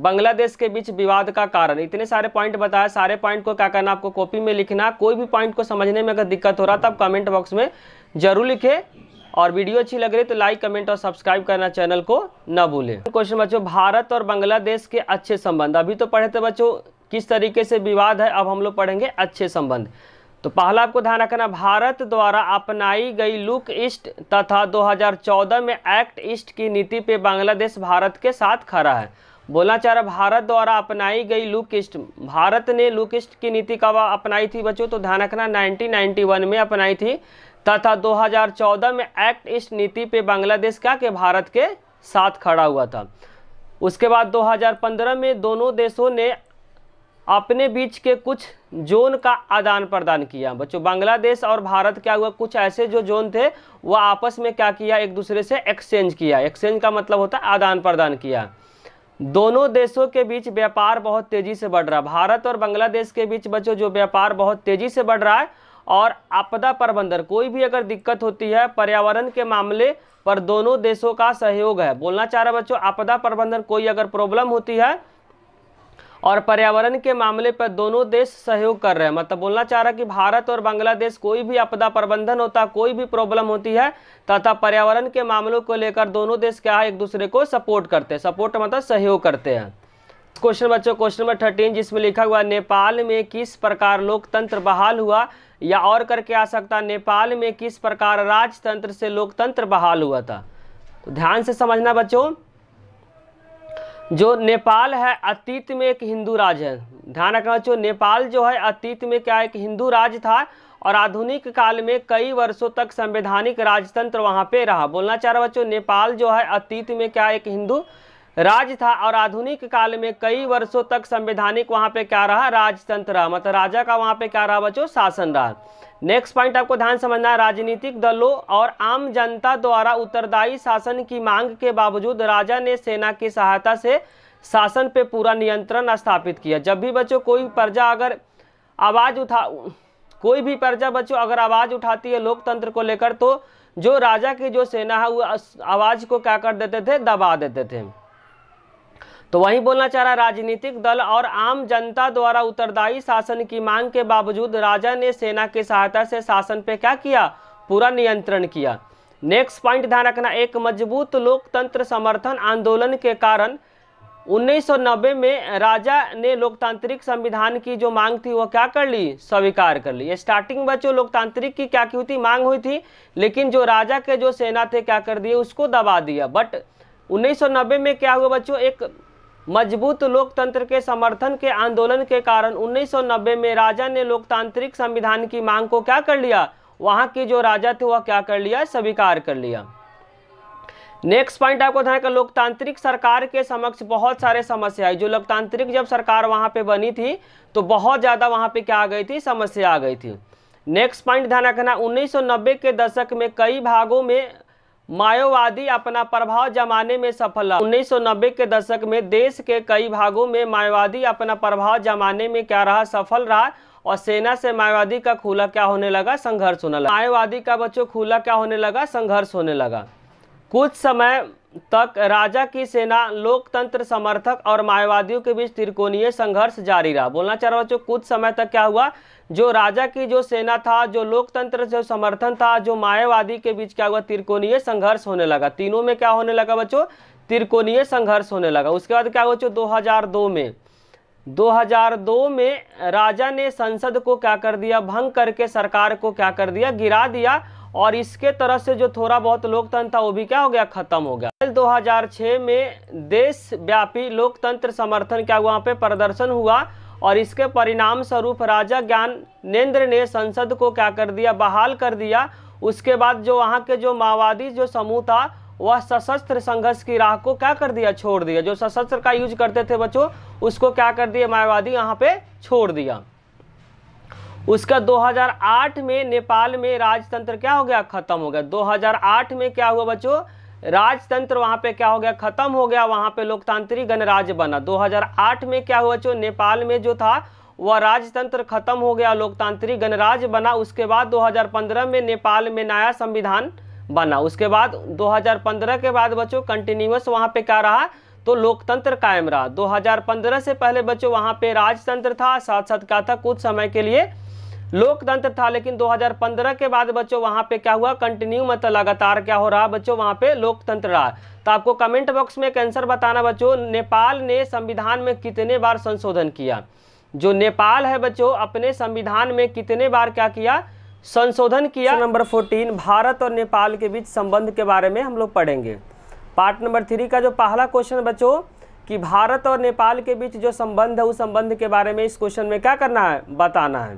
Speaker 1: बांग्लादेश के बीच विवाद का कारण इतने सारे पॉइंट बताया सारे पॉइंट को क्या करना आपको कॉपी में लिखना कोई भी पॉइंट को समझने में अगर दिक्कत हो रहा था आप कमेंट बॉक्स में जरूर लिखें और वीडियो अच्छी लग रही तो लाइक कमेंट और सब्सक्राइब करना चैनल को ना भूलें क्वेश्चन बच्चों भारत और बांग्लादेश के अच्छे संबंध अभी तो पढ़े थे बच्चों किस तरीके से विवाद है अब हम लोग पढ़ेंगे अच्छे संबंध तो पहला आपको ध्यान रखना भारत द्वारा अपनाई गई लुक ईस्ट तथा 2014 में एक्ट ईस्ट की नीति पे बांग्लादेश भारत के साथ खड़ा है बोलना चाह रहा भारत द्वारा अपनाई गई लुक ईस्ट भारत ने लुक ईस्ट की नीति कब अपनाई थी बच्चों तो ध्यान रखना 1991 में अपनाई थी तथा 2014 में एक्ट ईस्ट नीति पे बांग्लादेश का के भारत के साथ खड़ा हुआ था उसके बाद 2015 में दोनों देशों ने अपने बीच के कुछ जोन का आदान प्रदान किया बच्चों बांग्लादेश और भारत क्या हुआ कुछ ऐसे जो जोन थे वह आपस में क्या किया एक दूसरे से एक्सचेंज किया एक्सचेंज का मतलब होता है आदान प्रदान किया दोनों देशों के बीच व्यापार बहुत तेज़ी से बढ़ रहा है भारत और बांग्लादेश के बीच बच्चों जो व्यापार बहुत तेज़ी से बढ़ रहा है और आपदा प्रबंधन कोई भी अगर दिक्कत होती है पर्यावरण के मामले पर दोनों देशों का सहयोग है बोलना चाह रहा बच्चों आपदा प्रबंधन कोई अगर प्रॉब्लम होती है और पर्यावरण के मामले पर दोनों देश सहयोग कर रहे हैं मतलब बोलना चाह रहा कि भारत और बांग्लादेश कोई भी आपदा प्रबंधन होता है कोई भी प्रॉब्लम होती है तथा पर्यावरण के मामलों को लेकर दोनों देश क्या है एक दूसरे को सपोर्ट करते हैं सपोर्ट मतलब सहयोग करते हैं क्वेश्चन बच्चों क्वेश्चन नंबर थर्टीन जिसमें लिखा हुआ नेपाल में किस प्रकार लोकतंत्र बहाल हुआ या और करके आ सकता नेपाल में किस प्रकार राजतंत्र से लोकतंत्र बहाल हुआ था तो ध्यान से समझना बच्चों जो नेपाल है अतीत में एक हिंदू राज है ध्यान रखना बच्चों नेपाल जो है अतीत में क्या एक हिंदू राज था और आधुनिक काल में कई वर्षों तक संवैधानिक राजतंत्र वहां पे रहा बोलना चाह रहा बच्चों नेपाल जो है अतीत में क्या एक हिंदू राज था और आधुनिक काल में कई वर्षों तक संवैधानिक वहाँ पे क्या रहा राजतंत्र रहा मतलब राजा का वहाँ पे क्या रहा बच्चों शासन रहा नेक्स्ट पॉइंट आपको ध्यान समझना है राजनीतिक दलों और आम जनता द्वारा उत्तरदायी शासन की मांग के बावजूद राजा ने सेना की सहायता से शासन पे पूरा नियंत्रण स्थापित किया जब भी बच्चों कोई प्रजा अगर आवाज़ उठा कोई भी प्रजा बच्चों अगर आवाज़ उठाती है लोकतंत्र को लेकर तो जो राजा की जो सेना है वो आवाज़ को क्या कर देते थे दबा देते थे तो वही बोलना चाह रहा राजनीतिक दल और आम जनता द्वारा उत्तरदायी शासन की मांग के बावजूद राजा ने सेना की सहायता से शासन पे क्या किया पूरा नियंत्रण किया नेक्स्ट पॉइंट ध्यान रखना एक मजबूत लोकतंत्र समर्थन आंदोलन के कारण 1990 में राजा ने लोकतांत्रिक संविधान की जो मांग थी वो क्या कर ली स्वीकार कर ली स्टार्टिंग बच्चों लोकतांत्रिक की क्या की हुई थी मांग हुई थी लेकिन जो राजा के जो सेना थे क्या कर दिए उसको दबा दिया बट 1990 में क्या हुआ बच्चों एक मजबूत लोकतंत्र के समर्थन के आंदोलन के कारण 1990 में राजा ने लोकतांत्रिक संविधान की मांग को क्या कर लिया वहाँ के जो राजा थे वह क्या कर लिया स्वीकार कर लिया नेक्स्ट पॉइंट आपको ध्यान लोकतांत्रिक सरकार के समक्ष बहुत सारे समस्या आई जो लोकतांत्रिक जब सरकार वहाँ पे बनी थी तो बहुत ज़्यादा वहाँ पे क्या आ गई थी समस्या आ गई थी नेक्स्ट पॉइंट ध्यान रखना 1990 के दशक में कई भागों में मायोवादी अपना प्रभाव जमाने में सफल रहा 1990 के दशक में देश के कई भागों में मायोवादी अपना प्रभाव जमाने में क्या रहा सफल रहा और सेना से माओवादी का खुला क्या होने लगा संघर्ष होने लगा माओवादी का बच्चों खुला क्या होने लगा संघर्ष होने लगा कुछ समय तक राजा की सेना लोकतंत्र समर्थक और माओवादियों के बीच त्रिकोणीय संघर्ष जारी रहा बोलना चाह रहा बच्चों कुछ समय तक क्या हुआ जो राजा की जो सेना था जो लोकतंत्र जो समर्थन था जो मायावादी के बीच क्या हुआ त्रिकोणीय संघर्ष होने लगा तीनों में क्या होने लगा बच्चों त्रिकोणीय संघर्ष होने लगा उसके बाद क्या हुआ बच्चों दो में 2002 में राजा ने संसद को क्या कर दिया भंग करके सरकार को क्या कर दिया गिरा दिया और इसके तरह से जो थोड़ा बहुत लोकतंत्र था वो भी क्या हो गया खत्म हो गया 2006 में देशव्यापी लोकतंत्र समर्थन क्या वहां पे प्रदर्शन हुआ और इसके परिणाम स्वरूप राजा ज्ञानेन्द्र ने संसद को क्या कर दिया बहाल कर दिया उसके बाद जो वहाँ के जो माओवादी जो समूह था वह सशस्त्र संघर्ष की राह को क्या कर दिया छोड़ दिया जो सशस्त्र का यूज करते थे बच्चों उसको क्या कर दिया माओवादी यहाँ पे छोड़ दिया उसका 2008 में नेपाल में राजतंत्र क्या हो गया खत्म हो गया 2008 में क्या हुआ बच्चों राजतंत्र वहाँ पे क्या हो गया खत्म हो गया वहाँ पे लोकतांत्रिक गणराज्य बना 2008 में क्या हुआ जो नेपाल में जो था वह राजतंत्र खत्म हो गया लोकतांत्रिक गणराज्य बना उसके बाद 2015 में नेपाल में नया संविधान बना उसके बाद 2015 के बाद बच्चों कंटिन्यूस वहाँ पे क्या रहा तो लोकतंत्र कायम रहा 2015 से पहले बच्चों वहाँ पे राजतंत्र था साथ साथ क्या था कुछ समय के लिए लोकतंत्र था लेकिन 2015 के बाद बच्चों वहां पे क्या हुआ कंटिन्यू मतलब लगातार क्या हो रहा बच्चों वहां पे लोकतंत्र रहा तो आपको कमेंट बॉक्स में एक आंसर बताना बच्चों नेपाल ने संविधान में कितने बार संशोधन किया जो नेपाल है बच्चों अपने संविधान में कितने बार क्या किया संशोधन किया नंबर फोर्टीन भारत और नेपाल के बीच संबंध के बारे में हम लोग पढ़ेंगे पार्ट नंबर थ्री का जो पहला क्वेश्चन बच्चों कि भारत और नेपाल के बीच जो संबंध है उस संबंध के बारे में इस क्वेश्चन में क्या करना है बताना है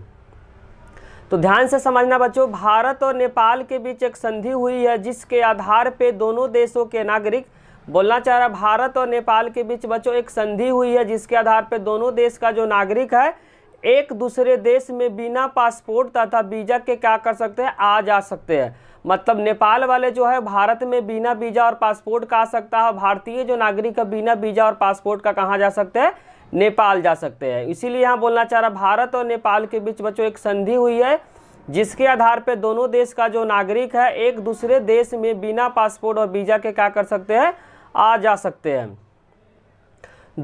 Speaker 1: तो ध्यान से समझना बच्चों भारत और नेपाल के बीच एक संधि हुई है जिसके आधार पे दोनों देशों के नागरिक बोलना चाह रहा भारत और नेपाल के बीच बच्चों एक संधि हुई है जिसके आधार पे दोनों देश का जो नागरिक है एक दूसरे देश में बिना पासपोर्ट तथा वीज़ा के क्या कर सकते हैं आ जा सकते हैं मतलब नेपाल वाले जो है भारत में बिना वीज़ा और पासपोर्ट का आ सकता है भारतीय जो नागरिक है बिना वीज़ा और पासपोर्ट का कहाँ जा सकते हैं नेपाल जा सकते हैं इसीलिए यहाँ बोलना चाह रहा भारत और नेपाल के बीच बच्चों एक संधि हुई है जिसके आधार पर दोनों देश का जो नागरिक है एक दूसरे देश में बिना पासपोर्ट और वीज़ा के क्या कर सकते हैं आ जा सकते हैं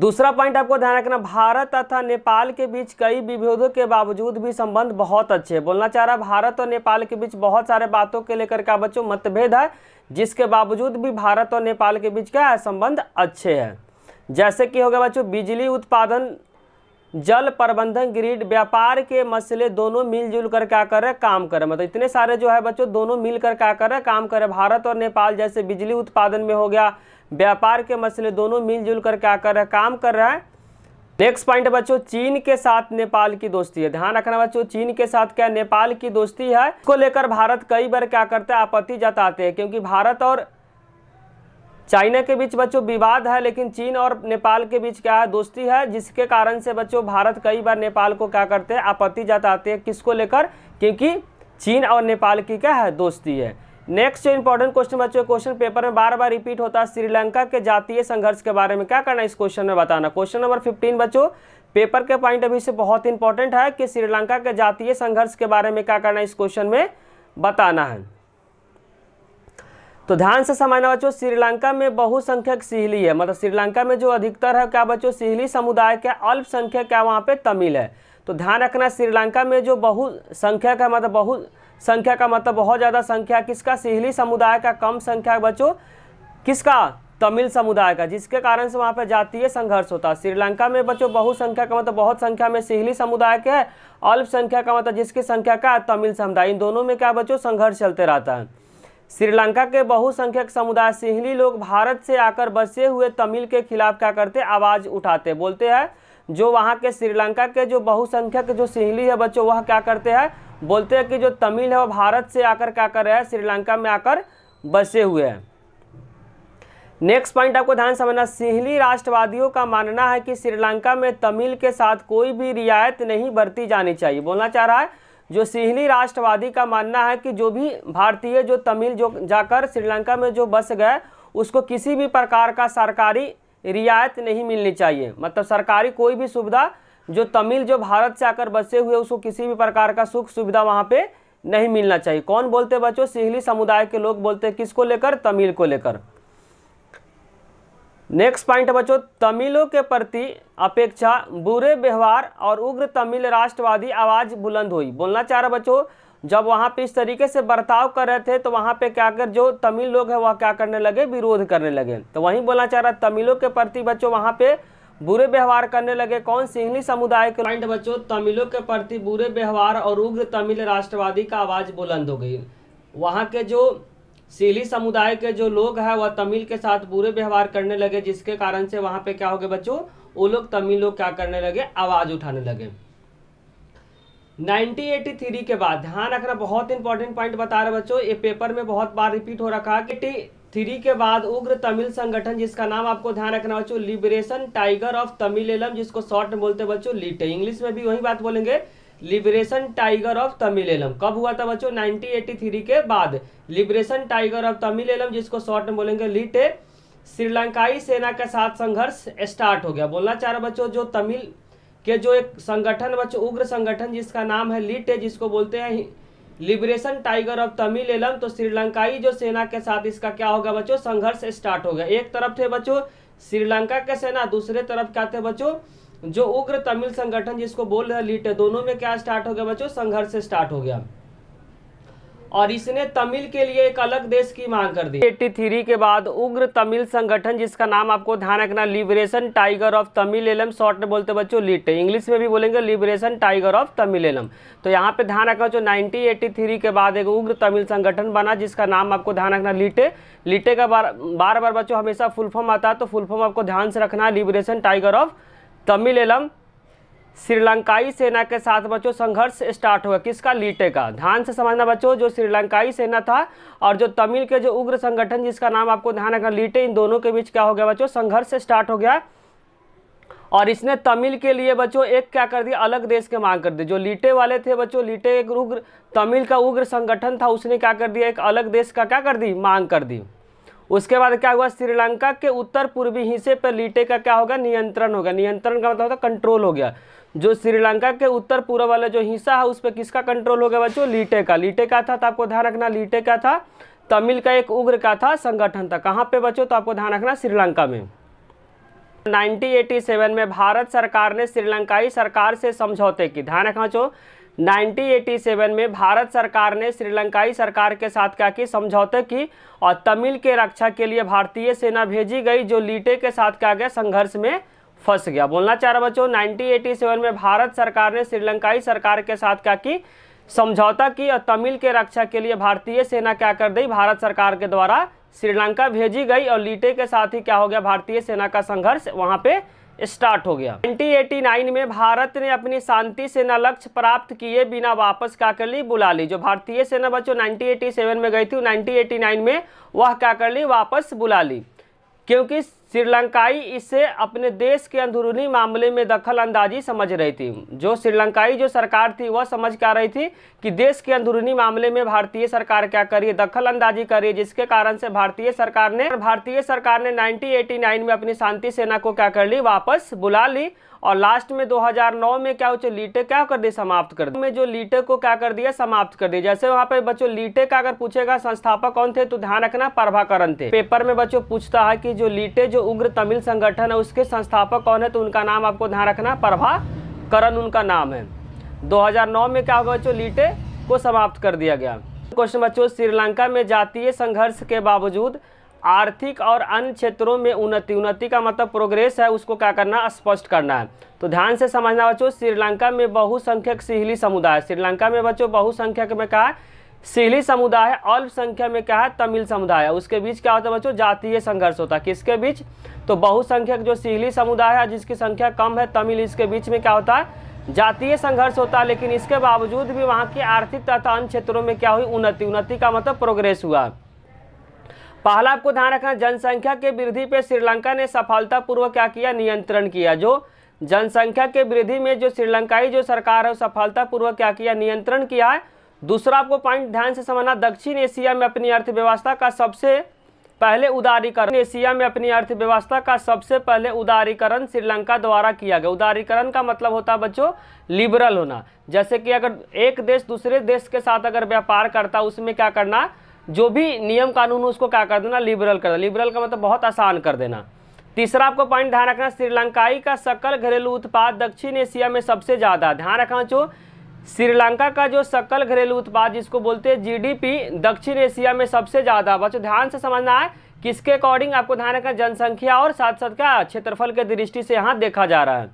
Speaker 1: दूसरा पॉइंट आपको ध्यान रखना भारत तथा नेपाल के बीच कई विभेदों के बावजूद भी संबंध बहुत अच्छे हैं बोलना चाह रहा भारत और नेपाल के बीच बहुत सारे बातों के लेकर का बच्चों मतभेद है जिसके बावजूद भी भारत और नेपाल के बीच क्या है संबंध अच्छे हैं जैसे कि हो गया बच्चों बिजली उत्पादन जल प्रबंधन ग्रिड व्यापार के मसले दोनों मिलजुल कर क्या कर रहे काम कर रहे मतलब इतने सारे जो है बच्चों दोनों मिलकर क्या कर रहे काम कर रहे भारत और नेपाल जैसे बिजली उत्पादन में हो गया व्यापार के मसले दोनों मिलजुल कर क्या कर रहे काम कर रहे हैं नेक्स्ट पॉइंट बच्चों चीन के साथ नेपाल की दोस्ती है ध्यान रखना बच्चों चीन के साथ क्या नेपाल की दोस्ती है इसको लेकर भारत कई बार क्या करते हैं आपत्ति जताते हैं क्योंकि भारत और चाइना के बीच बच्चों विवाद है लेकिन चीन और नेपाल के बीच क्या है दोस्ती है जिसके कारण से बच्चों भारत कई बार नेपाल को क्या करते हैं आपत्ति जताते हैं किसको लेकर क्योंकि चीन और नेपाल की क्या है दोस्ती है नेक्स्ट जो इंपॉर्टेंट क्वेश्चन बच्चों क्वेश्चन पेपर में बार बार रिपीट होता है श्रीलंका के जातीय संघर्ष के बारे में क्या करना इस क्वेश्चन में बताना क्वेश्चन नंबर फिफ्टीन बच्चों पेपर के पॉइंट अभी से बहुत इंपॉर्टेंट है कि श्रीलंका के जातीय संघर्ष के बारे में क्या करना इस क्वेश्चन में बताना है तो ध्यान से समझना बच्चों श्रीलंका में बहुसंख्यक सिहली है मतलब श्रीलंका में जो अधिकतर है क्या बच्चों सिहली समुदाय के अल्पसंख्यक क्या वहाँ पे तमिल है तो ध्यान रखना श्रीलंका में जो बहुसंख्यक है मतलब बहु संख्या का मतलब बहुत ज़्यादा संख्या किसका सिहली समुदाय का कम संख्या बच्चों किसका तमिल समुदाय का जिसके कारण से वहाँ पर जातीय संघर्ष होता है श्रीलंका में बच्चों बहुसंख्या का मतलब बहुत संख्या में सिहली समुदाय के है अल्पसंख्या का मतलब जिसकी संख्या का तमिल समुदाय इन दोनों में क्या बच्चों संघर्ष चलते रहता है श्रीलंका के बहुसंख्यक समुदाय सिंहली लोग भारत से आकर बसे हुए तमिल के खिलाफ क्या करते आवाज़ उठाते बोलते हैं जो वहाँ के श्रीलंका के जो बहुसंख्यक जो सिंहली है बच्चों वह क्या करते हैं बोलते हैं कि जो तमिल है वह भारत से आकर क्या कर रहे हैं श्रीलंका में आकर बसे हुए हैं नेक्स्ट पॉइंट आपको ध्यान समझना सिंहली राष्ट्रवादियों का मानना है कि श्रीलंका में तमिल के साथ कोई भी रियायत नहीं बरती जानी चाहिए बोलना चाह रहा है जो सिहली राष्ट्रवादी का मानना है कि जो भी भारतीय जो तमिल जो जाकर श्रीलंका में जो बस गए उसको किसी भी प्रकार का सरकारी रियायत नहीं मिलनी चाहिए मतलब सरकारी कोई भी सुविधा जो तमिल जो भारत से आकर बसे हुए उसको किसी भी प्रकार का सुख सुविधा वहाँ पे नहीं मिलना चाहिए कौन बोलते बच्चों सिहली समुदाय के लोग बोलते किसको लेकर तमिल को लेकर नेक्स्ट पॉइंट बच्चों तमिलों के प्रति अपेक्षा बुरे व्यवहार और उग्र तमिल राष्ट्रवादी आवाज़ बुलंद हुई बोलना चाह रहे बच्चों जब वहाँ पे इस तरीके से बर्ताव कर रहे थे तो वहाँ पे क्या कर जो तमिल लोग हैं वह क्या करने लगे विरोध करने लगे तो वहीं बोलना चाह रहा तमिलों के प्रति बच्चों वहाँ पे बुरे व्यवहार करने लगे कौन सिंहली समुदाय के पॉइंट बच्चों तमिलों के प्रति बुरे व्यवहार और उग्र तमिल राष्ट्रवादी का आवाज़ बुलंद हो गई वहाँ के जो सीली समुदाय के जो लोग हैं वह तमिल के साथ बुरे व्यवहार करने लगे जिसके कारण से वहां पे क्या हो गए बच्चों वो लोग तमिल लोग क्या करने लगे आवाज़ उठाने लगे 1983 के बाद ध्यान रखना बहुत इंपॉर्टेंट पॉइंट बता रहे बच्चों ये पेपर में बहुत बार रिपीट हो रखा है एटी थ्री के बाद उग्र तमिल संगठन जिसका नाम आपको ध्यान रखना बच्चों liberation tiger of Tamil Eelam जिसको शॉर्ट में बोलते बच्चों लिटे इंग्लिश में भी वही बात बोलेंगे लिबरेशन टाइगर ऑफ तमिलेलम कब हुआ था बच्चों 1983 के बाद लिबरेशन टाइगर ऑफ तमिलेलम जिसको शॉर्ट में बोलेंगे लिटे श्रीलंकाई सेना के साथ संघर्ष स्टार्ट हो गया बोलना चाह रहा बच्चों जो तमिल के जो एक संगठन बच्चों उग्र संगठन जिसका नाम है लिटे जिसको बोलते हैं लिबरेशन टाइगर ऑफ तमिलेलम तो श्रीलंकाई जो सेना के साथ इसका क्या होगा बच्चों संघर्ष स्टार्ट हो गया एक तरफ थे बच्चों श्रीलंका के सेना दूसरे तरफ क्या थे बच्चों जो उग्र तमिल संगठन जिसको बोल रहे लिट दोनों में क्या स्टार्ट हो गया बच्चों संघर्ष स्टार्ट हो गया और इसने तमिल के लिए एक अलग देश की मांग कर दी 83 के बाद उग्र तमिल संगठन जिसका नाम आपको ध्यान रखना liberation tiger of Tamil Eelam short में बोलते बच्चों लिट इंग्लिश में भी बोलेंगे liberation tiger of Tamil Eelam तो यहाँ पे ध्यान रखना जो 1983 के बाद एक उग्र तमिल संगठन बना जिसका नाम आपको ध्यान रखना लिटे लिटे का बार बार बार बच्चों हमेशा फुल फॉर्म आता है तो फुल फॉर्म आपको ध्यान से रखना liberation tiger of Tamil Eelam श्रीलंकाई सेना के साथ बच्चों संघर्ष स्टार्ट हुआ किसका लीटे का ध्यान से समझना बच्चों जो श्रीलंकाई सेना था और जो तमिल के जो उग्र संगठन जिसका नाम आपको ध्यान रखना लीटे इन दोनों के बीच क्या हो गया बच्चों संघर्ष स्टार्ट हो गया और इसने तमिल के लिए बच्चों एक क्या कर दिया अलग देश के मांग कर दी जो लीटे वाले थे बच्चों लीटे एक उग्र तमिल का उग्र संगठन था उसने क्या कर दिया एक अलग देश का क्या कर दी मांग कर दी उसके बाद क्या हुआ श्रीलंका के उत्तर पूर्वी हिस्से पर लीटे का क्या होगा नियंत्रण होगा नियंत्रण का मतलब होता कंट्रोल हो गया जो श्रीलंका के उत्तर पूर्व वाला जो हिस्सा है उस पर किसका कंट्रोल हो गया बच्चों लीटे का लीटे का था तो आपको ध्यान रखना लीटे का था तमिल का एक उग्र का था संगठन था कहाँ पे बच्चों तो आपको ध्यान रखना श्रीलंका में 1987 में भारत सरकार ने श्रीलंकाई सरकार से समझौते की ध्यान रखना चो 1987 में भारत सरकार ने श्रीलंकाई सरकार के साथ क्या की समझौते की और तमिल के रक्षा के लिए भारतीय सेना भेजी गई जो लीटे के साथ क्या गया संघर्ष में फंस गया बोलना चाह रहा बच्चों 1987 में भारत सरकार ने श्रीलंकाई सरकार के साथ क्या की समझौता की और तमिल के रक्षा के लिए भारतीय सेना क्या कर दी भारत सरकार के द्वारा श्रीलंका भेजी गई और लीटे के साथ ही क्या हो गया भारतीय सेना का संघर्ष वहाँ पे स्टार्ट हो गया 1989 में भारत ने अपनी शांति सेना लक्ष्य प्राप्त किए बिना वापस का कर ली बुला ली जो भारतीय सेना बच्चों 1987 में गई थी 1989 में वह क्या कर ली वापस बुला ली क्योंकि श्रीलंकाई इससे अपने देश के अंदरूनी मामले में दखल अंदाजी समझ रही थी जो श्रीलंकाई जो सरकार थी वह समझ क्या रही थी कि देश के अंदरूनी मामले में भारतीय सरकार क्या करिए दखल अंदाजी करिए जिसके कारण से भारतीय सरकार ने भारतीय सरकार ने 1989 में अपनी शांति सेना को क्या कर ली वापस बुला ली और लास्ट में 2009 में क्या हो लीटे क्या कर दिया समाप्त कर दिया जो लीटे को क्या कर दिया समाप्त कर दिया जैसे वहां पे बच्चों लीटे का अगर पूछेगा संस्थापक कौन थे तो ध्यान रखना प्रभाकरण थे पेपर में बच्चों पूछता है कि जो लीटे जो उग्र तमिल संगठन है उसके संस्थापक कौन है तो उनका नाम आपको ध्यान रखना प्रभा करण उनका नाम है 2009 में क्या होगा बच्चों लीटे को समाप्त कर दिया गया क्वेश्चन बच्चों श्रीलंका में जातीय संघर्ष के बावजूद आर्थिक और अन्य क्षेत्रों में उन्नति उन्नति का मतलब प्रोग्रेस है उसको क्या करना स्पष्ट करना है तो ध्यान से समझना बच्चों श्रीलंका में बहुसंख्यक सिहली समुदाय श्रीलंका में बच्चों बहुसंख्यक में कहा सिहली समुदाय अल्पसंख्या में क्या है तमिल समुदाय है उसके बीच क्या होता है बच्चों जातीय संघर्ष होता है किसके बीच तो बहुसंख्यक जो सिहली समुदाय है जिसकी संख्या कम है तमिल इसके बीच में क्या होता है जातीय संघर्ष होता है लेकिन इसके बावजूद भी वहाँ की आर्थिक तथा अन्य क्षेत्रों में क्या हुई उन्नति उन्नति का मतलब प्रोग्रेस हुआ पहला आपको ध्यान रखना जनसंख्या के वृद्धि पे श्रीलंका ने सफलतापूर्वक क्या किया नियंत्रण किया जो जनसंख्या के वृद्धि में जो श्रीलंकाई जो सरकार है सफलतापूर्वक क्या किया नियंत्रण किया है दूसरा आपको पॉइंट ध्यान से समझना दक्षिण एशिया में अपनी अर्थव्यवस्था का सबसे पहले उदारीकरण एशिया में अपनी अर्थव्यवस्था का सबसे पहले उदारीकरण श्रीलंका द्वारा किया गया उदारीकरण का मतलब होता है बच्चों लिबरल होना जैसे कि अगर एक देश दूसरे देश के साथ अगर व्यापार करता उसमें क्या करना जो भी नियम कानून उसको क्या कर देना लिबरल कर लिबरल का मतलब बहुत आसान कर देना तीसरा आपको पॉइंट ध्यान रखना श्रीलंकाई का सकल घरेलू उत्पाद दक्षिण एशिया में सबसे ज़्यादा ध्यान रखना चो श्रीलंका का जो सकल घरेलू उत्पाद जिसको बोलते हैं जीडीपी दक्षिण एशिया में सबसे ज़्यादा बच्चों ध्यान से समझना है किसके अकॉर्डिंग आपको ध्यान रखना जनसंख्या और साथ साथ क्या क्षेत्रफल के दृष्टि से यहां देखा जा रहा है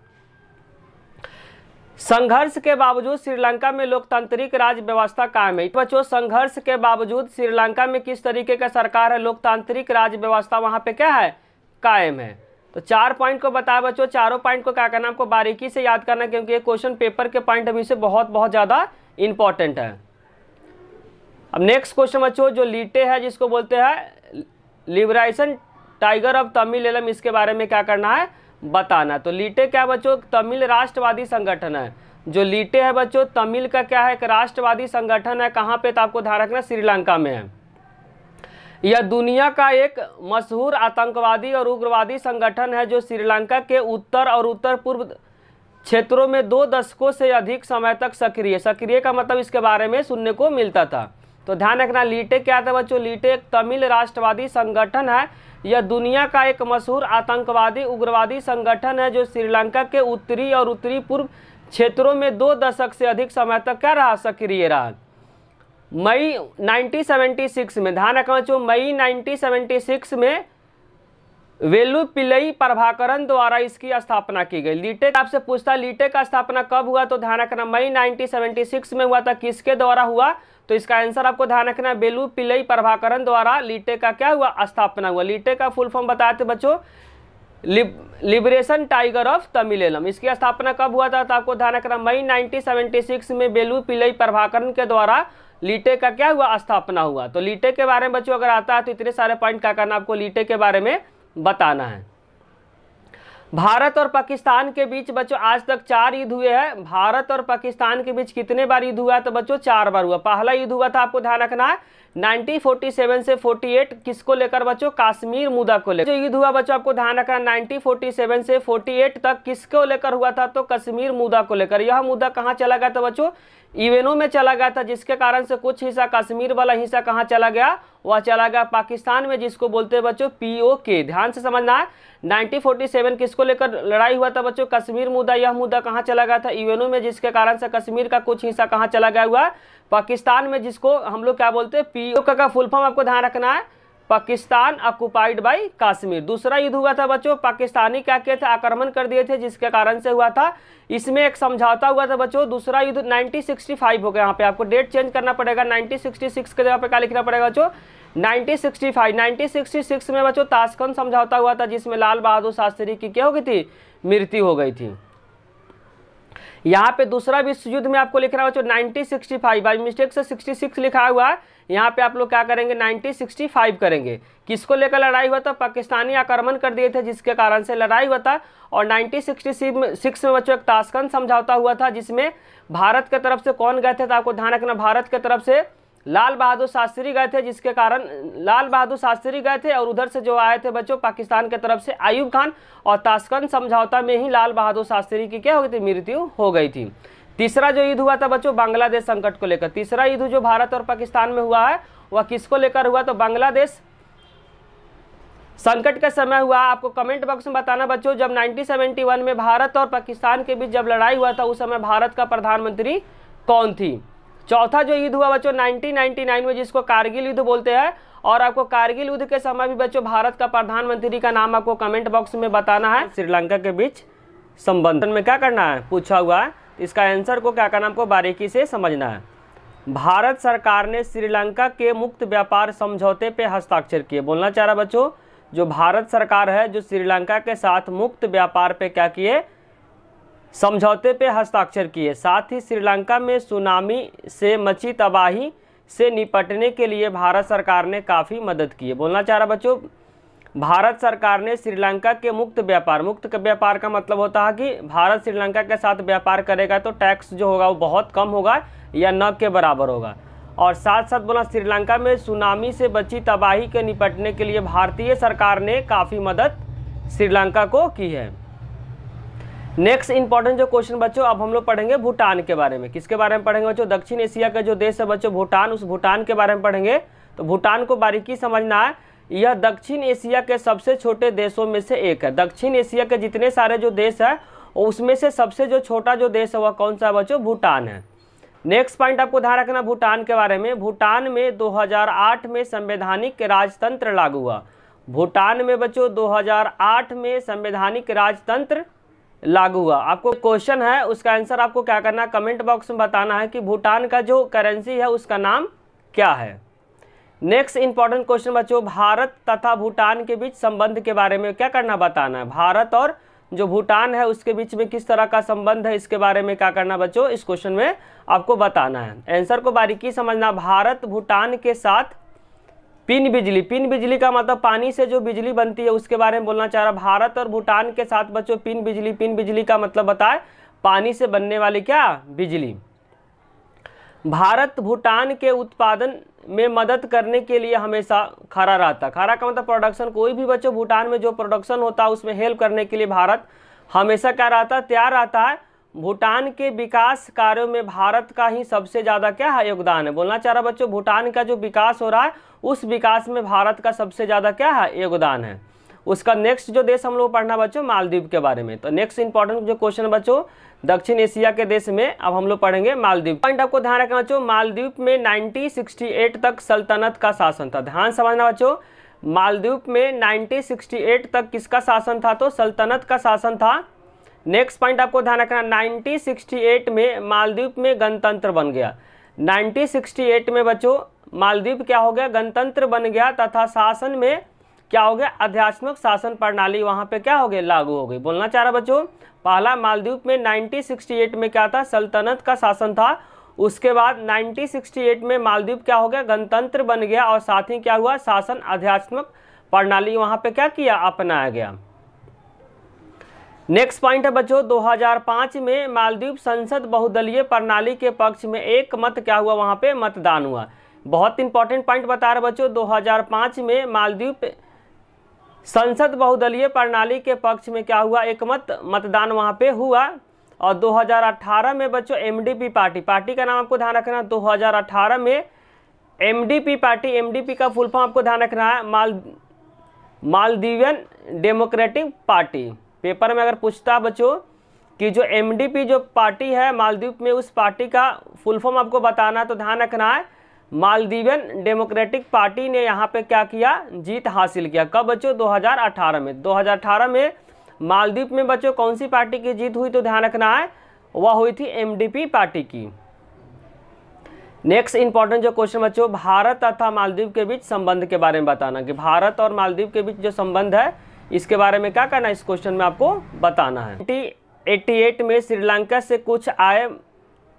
Speaker 1: संघर्ष के बावजूद श्रीलंका में लोकतांत्रिक राज्य व्यवस्था कायम है बच्चों संघर्ष के बावजूद श्रीलंका में किस तरीके का सरकार है लोकतांत्रिक राज्य व्यवस्था वहां पे क्या है कायम है तो चार पॉइंट को बताया बच्चों चारों पॉइंट को क्या करना आपको बारीकी से याद करना क्योंकि ये क्वेश्चन पेपर के पॉइंट अभी से बहुत बहुत ज़्यादा इंपॉर्टेंट है अब नेक्स्ट क्वेश्चन बच्चों जो लीटे है जिसको बोलते हैं liberation tiger of Tamil Eelam इसके बारे में क्या करना है बताना तो लीटे क्या बच्चों तमिल राष्ट्रवादी संगठन है जो लीटे है बच्चों तमिल का क्या है एक राष्ट्रवादी संगठन है कहाँ पे तो आपको ध्यान रखना श्रीलंका में है यह दुनिया का एक मशहूर आतंकवादी और उग्रवादी संगठन है जो श्रीलंका के उत्तर और उत्तर पूर्व क्षेत्रों में दो दशकों से अधिक समय तक सक्रिय सक्रिय का मतलब इसके बारे में सुनने को मिलता था तो ध्यान रखना लीटे क्या था बच्चों लीटे एक तमिल राष्ट्रवादी संगठन है यह दुनिया का एक मशहूर आतंकवादी उग्रवादी संगठन है जो श्रीलंका के उत्तरी और उत्तरी पूर्व क्षेत्रों में दो दशक से अधिक समय तक क्या रहा सक्रिय रहा मई 1976 में ध्यान रखना चाहो मई 1976 में वेलू पिलई प्रभाकरण द्वारा इसकी स्थापना की गई लीटे आपसे पूछता लीटे का स्थापना कब हुआ तो ध्यान रखना मई 1976 में हुआ था किसके द्वारा हुआ तो इसका आंसर आपको ध्यान रखना बेलू पिलई प्रभाकरण द्वारा लीटे का क्या हुआ स्थापना हुआ लीटे का फुल फॉर्म बताते बच्चों लिबरेशन टाइगर ऑफ तमिलेलम इसकी स्थापना कब हुआ था तो आपको ध्यान रखना मई 1976 में बेलू पिलई प्रभाकरण के द्वारा लीटे का क्या हुआ स्थापना हुआ तो लीटे के बारे में बच्चों अगर आता है तो इतने सारे पॉइंट क्या करना आपको लीटे के बारे में बताना है भारत और पाकिस्तान के बीच बच्चों आज तक चार युद्ध हुए हैं भारत और पाकिस्तान के बीच कितने बार युद्ध हुआ तो बच्चों चार बार हुआ पहला युद्ध हुआ था आपको ध्यान रखना है 1947 से 48 किसको लेकर बच्चों कश्मीर मुद्दा को लेकर जो युद्ध हुआ बच्चों आपको ध्यान रखना 1947 से 48 तक किसको लेकर हुआ था तो कश्मीर मुद्दा को लेकर यह मुद्दा कहाँ चला गया था तो बच्चों यूएनओ में चला गया था जिसके कारण से कुछ हिस्सा कश्मीर वाला हिस्सा कहाँ चला गया वह चला गया पाकिस्तान में जिसको बोलते हैं बच्चों पीओके ध्यान से समझना है 1947 किसको लेकर लड़ाई हुआ था बच्चों कश्मीर मुद्दा यह मुद्दा कहाँ चला गया था यूएनओ में जिसके कारण से कश्मीर का कुछ हिस्सा कहाँ चला गया हुआ पाकिस्तान में जिसको हम लोग क्या बोलते हैं पीओके का फुल फॉर्म आपको ध्यान रखना है पाकिस्तान अकुपाइड बाई काश्मीर दूसरा युद्ध हुआ था बच्चों पाकिस्तानी क्या किए थे आक्रमण कर दिए थे जिसके कारण से हुआ था इसमें एक समझौता हुआ था बच्चों दूसरा युद्ध 1965 हो गया यहाँ पे आपको डेट चेंज करना पड़ेगा 1966 के जगह पे क्या लिखना पड़ेगा बच्चों 1965 1966 में बच्चों ताशकंद समझौता हुआ था जिसमें लाल बहादुर शास्त्री की क्या हो गई थी मृत्यु हो गई थी यहाँ पे दूसरा विश्व युद्ध में आपको लिख रहा है बच्चों nineteen sixty five by mistake से सिक्सटी सिक्स लिखा हुआ है यहाँ पे आप लोग क्या करेंगे नाइनटीन सिक्सटी फाइव करेंगे किसको लेकर लड़ाई हुआ था पाकिस्तानी आक्रमण कर दिए थे जिसके कारण से लड़ाई हुआ था और नाइनटीन सिक्सटी सिक्स में बच्चों एक ताशकंद समझौता हुआ था जिसमें भारत के तरफ से कौन गए थे तो आपको ध्यान रखना भारत के तरफ से लाल बहादुर शास्त्री गए थे जिसके कारण लाल बहादुर शास्त्री गए थे और उधर से जो आए थे बच्चों पाकिस्तान के तरफ से आयुब खान और ताशकंद समझौता में ही लाल बहादुर शास्त्री की क्या हो गई थी मृत्यु हो गई थी तीसरा जो युद्ध हुआ था बच्चों बांग्लादेश संकट को लेकर तीसरा युद्ध जो भारत और पाकिस्तान में हुआ है वह किसको लेकर हुआ तो बांग्लादेश संकट का समय हुआ आपको कमेंट बॉक्स में बताना बच्चों जब 1971 में भारत और पाकिस्तान के बीच जब लड़ाई हुआ था उस समय भारत का प्रधानमंत्री कौन थी चौथा जो युद्ध हुआ बच्चों नाइनटीन में जिसको कारगिल युद्ध बोलते हैं और आपको कारगिल युद्ध के समय भी बच्चों भारत का प्रधानमंत्री का नाम आपको कमेंट बॉक्स में बताना है श्रीलंका के बीच संबंध में क्या करना है पूछा हुआ है इसका आंसर को क्या करना आपको बारीकी से समझना है भारत सरकार ने श्रीलंका के मुक्त व्यापार समझौते पे हस्ताक्षर किए बोलना चाह रहा बच्चों जो भारत सरकार है जो श्रीलंका के साथ मुक्त व्यापार पे क्या किए समझौते पर हस्ताक्षर किए साथ ही श्रीलंका में सुनामी से मची तबाही से निपटने के लिए भारत सरकार ने काफ़ी मदद की है बोलना चाह रहा बच्चों भारत सरकार ने श्रीलंका के मुक्त व्यापार मुक्त का व्यापार का मतलब होता है कि भारत श्रीलंका के साथ व्यापार करेगा तो टैक्स जो होगा वो बहुत कम होगा या न के बराबर होगा और साथ साथ बोला श्रीलंका में सुनामी से बची तबाही के निपटने के लिए भारतीय सरकार ने काफ़ी मदद श्रीलंका को की है नेक्स्ट इंपॉर्टेंट जो क्वेश्चन बच्चों अब हम लोग पढ़ेंगे भूटान के बारे में किसके बारे में पढ़ेंगे बच्चों दक्षिण एशिया का जो देश है बच्चों भूटान उस भूटान के बारे में पढ़ेंगे तो भूटान को बारीकी समझना है यह दक्षिण एशिया के सबसे छोटे देशों में से एक है दक्षिण एशिया के जितने सारे जो देश है उसमें से सबसे जो छोटा जो देश है वह कौन सा बच्चों भूटान है नेक्स्ट पॉइंट आपको ध्यान रखना भूटान के बारे में भूटान में 2008 में संवैधानिक राजतंत्र लागू हुआ भूटान में बच्चों 2008 में संवैधानिक राजतंत्र लागू हुआ आपको क्वेश्चन है उसका आंसर आपको क्या करना है कमेंट बॉक्स में बताना है कि भूटान का जो करेंसी है उसका नाम क्या है नेक्स्ट इंपॉर्टेंट क्वेश्चन बच्चों भारत तथा भूटान के बीच संबंध के बारे में क्या करना बताना है भारत और जो भूटान है उसके बीच में किस तरह का संबंध है इसके बारे में क्या करना बच्चों इस क्वेश्चन में आपको बताना है आंसर को बारीकी समझना भारत भूटान के साथ पिन बिजली पिन बिजली का मतलब पानी से जो बिजली बनती है उसके बारे में बोलना चाह रहा भारत और भूटान के साथ बच्चों पिन बिजली पिन बिजली का मतलब बताए पानी से बनने वाली क्या बिजली भारत भूटान के उत्पादन में मदद करने के लिए हमेशा खड़ा रहता खड़ा का मतलब प्रोडक्शन कोई भी बच्चों भूटान में जो प्रोडक्शन होता है उसमें हेल्प करने के लिए भारत हमेशा क्या रहता तैयार रहता है भूटान के विकास कार्यों में भारत का ही सबसे ज़्यादा क्या है योगदान है बोलना चाह रहा बच्चों भूटान का जो विकास हो रहा है उस विकास में भारत का सबसे ज़्यादा क्या है योगदान है उसका नेक्स्ट जो देश हम लोग पढ़ना बच्चों मालदीव के बारे में तो नेक्स्ट इंपॉर्टेंट जो क्वेश्चन बच्चों दक्षिण एशिया के देश में अब हम लोग पढ़ेंगे मालदीव पॉइंट आपको ध्यान रखना बच्चों मालदीव में 1968 तक सल्तनत का शासन था ध्यान समझना बच्चों मालदीव में 1968 तक किसका शासन था तो सल्तनत का शासन था नेक्स्ट पॉइंट आपको ध्यान रखना 1968 में मालदीव में गणतंत्र बन गया 1968 में बच्चों मालदीव क्या हो गया गणतंत्र बन गया तथा शासन में क्या हो गया अध्यात्मक शासन प्रणाली वहाँ पे क्या हो गया लागू हो गई बोलना चाह रहा बच्चों पहला मालदीव में 1968 में क्या था सल्तनत का शासन था उसके बाद 1968 में मालदीव क्या हो गया गणतंत्र बन गया और साथ ही क्या हुआ शासन अध्यात्मक प्रणाली वहाँ पे क्या किया अपनाया गया नेक्स्ट पॉइंट है बच्चों 2005 में मालदीव संसद बहुदलीय प्रणाली के पक्ष में एक मत क्या हुआ वहाँ पे मतदान हुआ बहुत इंपॉर्टेंट पॉइंट बता रहे बच्चों 2005 में मालदीव संसद बहुदलीय प्रणाली के पक्ष में क्या हुआ एक मत मतदान वहाँ पे हुआ और 2018 में बच्चों एमडीपी पार्टी पार्टी का नाम आपको ध्यान रखना 2018 में एम पार्टी एम का फुल फॉर्म आपको ध्यान रखना है माल मालदीवियन डेमोक्रेटिक पार्टी पेपर में अगर पूछता बच्चों कि जो एम जो पार्टी है मालदीव में उस पार्टी का फुल फॉर्म आपको बताना तो ध्यान रखना है मालदीवियन डेमोक्रेटिक पार्टी ने यहाँ पे क्या किया जीत हासिल किया कब बच्चों 2018 में 2018 में मालदीव में बच्चों कौन सी पार्टी की जीत हुई तो ध्यान रखना है वह हुई थी एमडीपी पार्टी की नेक्स्ट इंपॉर्टेंट जो क्वेश्चन बच्चों भारत तथा मालदीव के बीच संबंध के बारे में बताना कि भारत और मालदीव के बीच जो संबंध है इसके बारे में क्या करना इस क्वेश्चन में आपको बताना है 1988 में श्रीलंका से कुछ आए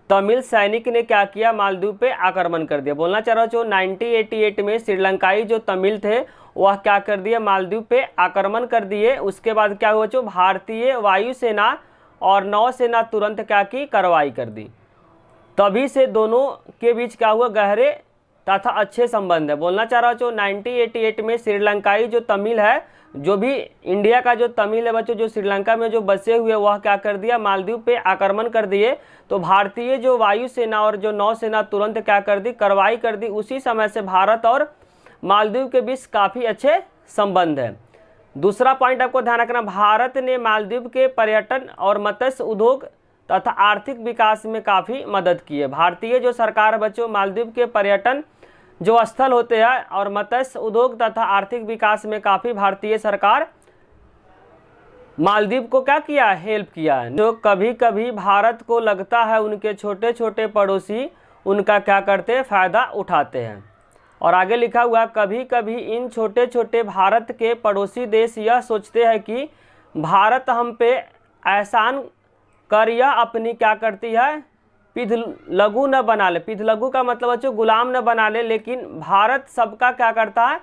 Speaker 1: तमिल सैनिक ने क्या किया मालदीव पे आक्रमण कर दिया बोलना चाह रहा जो 1988 में श्रीलंकाई जो तमिल थे वह क्या कर दिए मालदीव पे आक्रमण कर दिए उसके बाद क्या हुआ जो भारतीय वायुसेना और नौसेना तुरंत क्या की कार्रवाई कर दी तभी से दोनों के बीच क्या हुआ गहरे तथा अच्छे संबंध है बोलना चाह रहा जो नाइनटीन में श्रीलंकाई जो तमिल है जो भी इंडिया का जो तमिल है बच्चों जो श्रीलंका में जो बसे हुए वह क्या कर दिया मालदीव पे आक्रमण कर दिए तो भारतीय जो वायुसेना और जो नौसेना तुरंत क्या कर दी कार्रवाई कर दी उसी समय से भारत और मालदीव के बीच काफ़ी अच्छे संबंध है दूसरा पॉइंट आपको ध्यान रखना भारत ने मालदीव के पर्यटन और मत्स्य उद्योग तथा आर्थिक विकास में काफ़ी मदद की है भारतीय जो सरकार बच्चों मालदीव के पर्यटन जो स्थल होते हैं और मत्स्य उद्योग तथा आर्थिक विकास में काफ़ी भारतीय सरकार मालदीव को क्या किया हेल्प किया है जो कभी कभी भारत को लगता है उनके छोटे छोटे पड़ोसी उनका क्या करते हैं फ़ायदा उठाते हैं और आगे लिखा हुआ कभी कभी इन छोटे छोटे भारत के पड़ोसी देश यह सोचते हैं कि भारत हम पे एहसान कर यह अपनी क्या करती है पिध लघु न बना ले पिध लघु का मतलब बच्चों गुलाम न बना ले लेकिन भारत सबका क्या करता है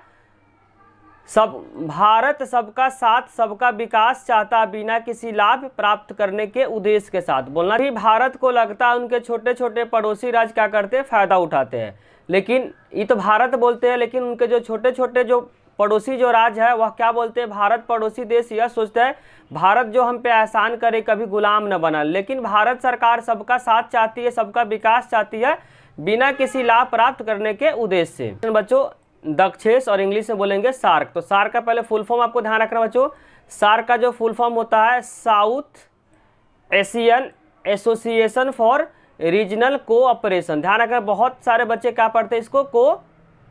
Speaker 1: सब भारत सबका साथ सबका विकास चाहता बिना किसी लाभ प्राप्त करने के उद्देश्य के साथ बोलना भी भारत को लगता है उनके छोटे छोटे पड़ोसी राज्य क्या करते हैं फ़ायदा उठाते हैं लेकिन ये तो भारत बोलते हैं लेकिन उनके जो छोटे छोटे जो पड़ोसी जो राज्य है वह क्या बोलते हैं भारत पड़ोसी देश यह सोचता है भारत जो हम पे एहसान करे कभी गुलाम न बना लेकिन भारत सरकार सबका साथ चाहती है सबका विकास चाहती है बिना किसी लाभ प्राप्त करने के उद्देश्य से बच्चों दक्षेस और इंग्लिश में बोलेंगे सार्क तो सार्क का पहले फुल फॉर्म आपको ध्यान रखना बच्चों सार्क का जो फुल फॉर्म होता है south Asian association for regional cooperation ध्यान रखना बहुत सारे बच्चे क्या पढ़ते हैं इसको को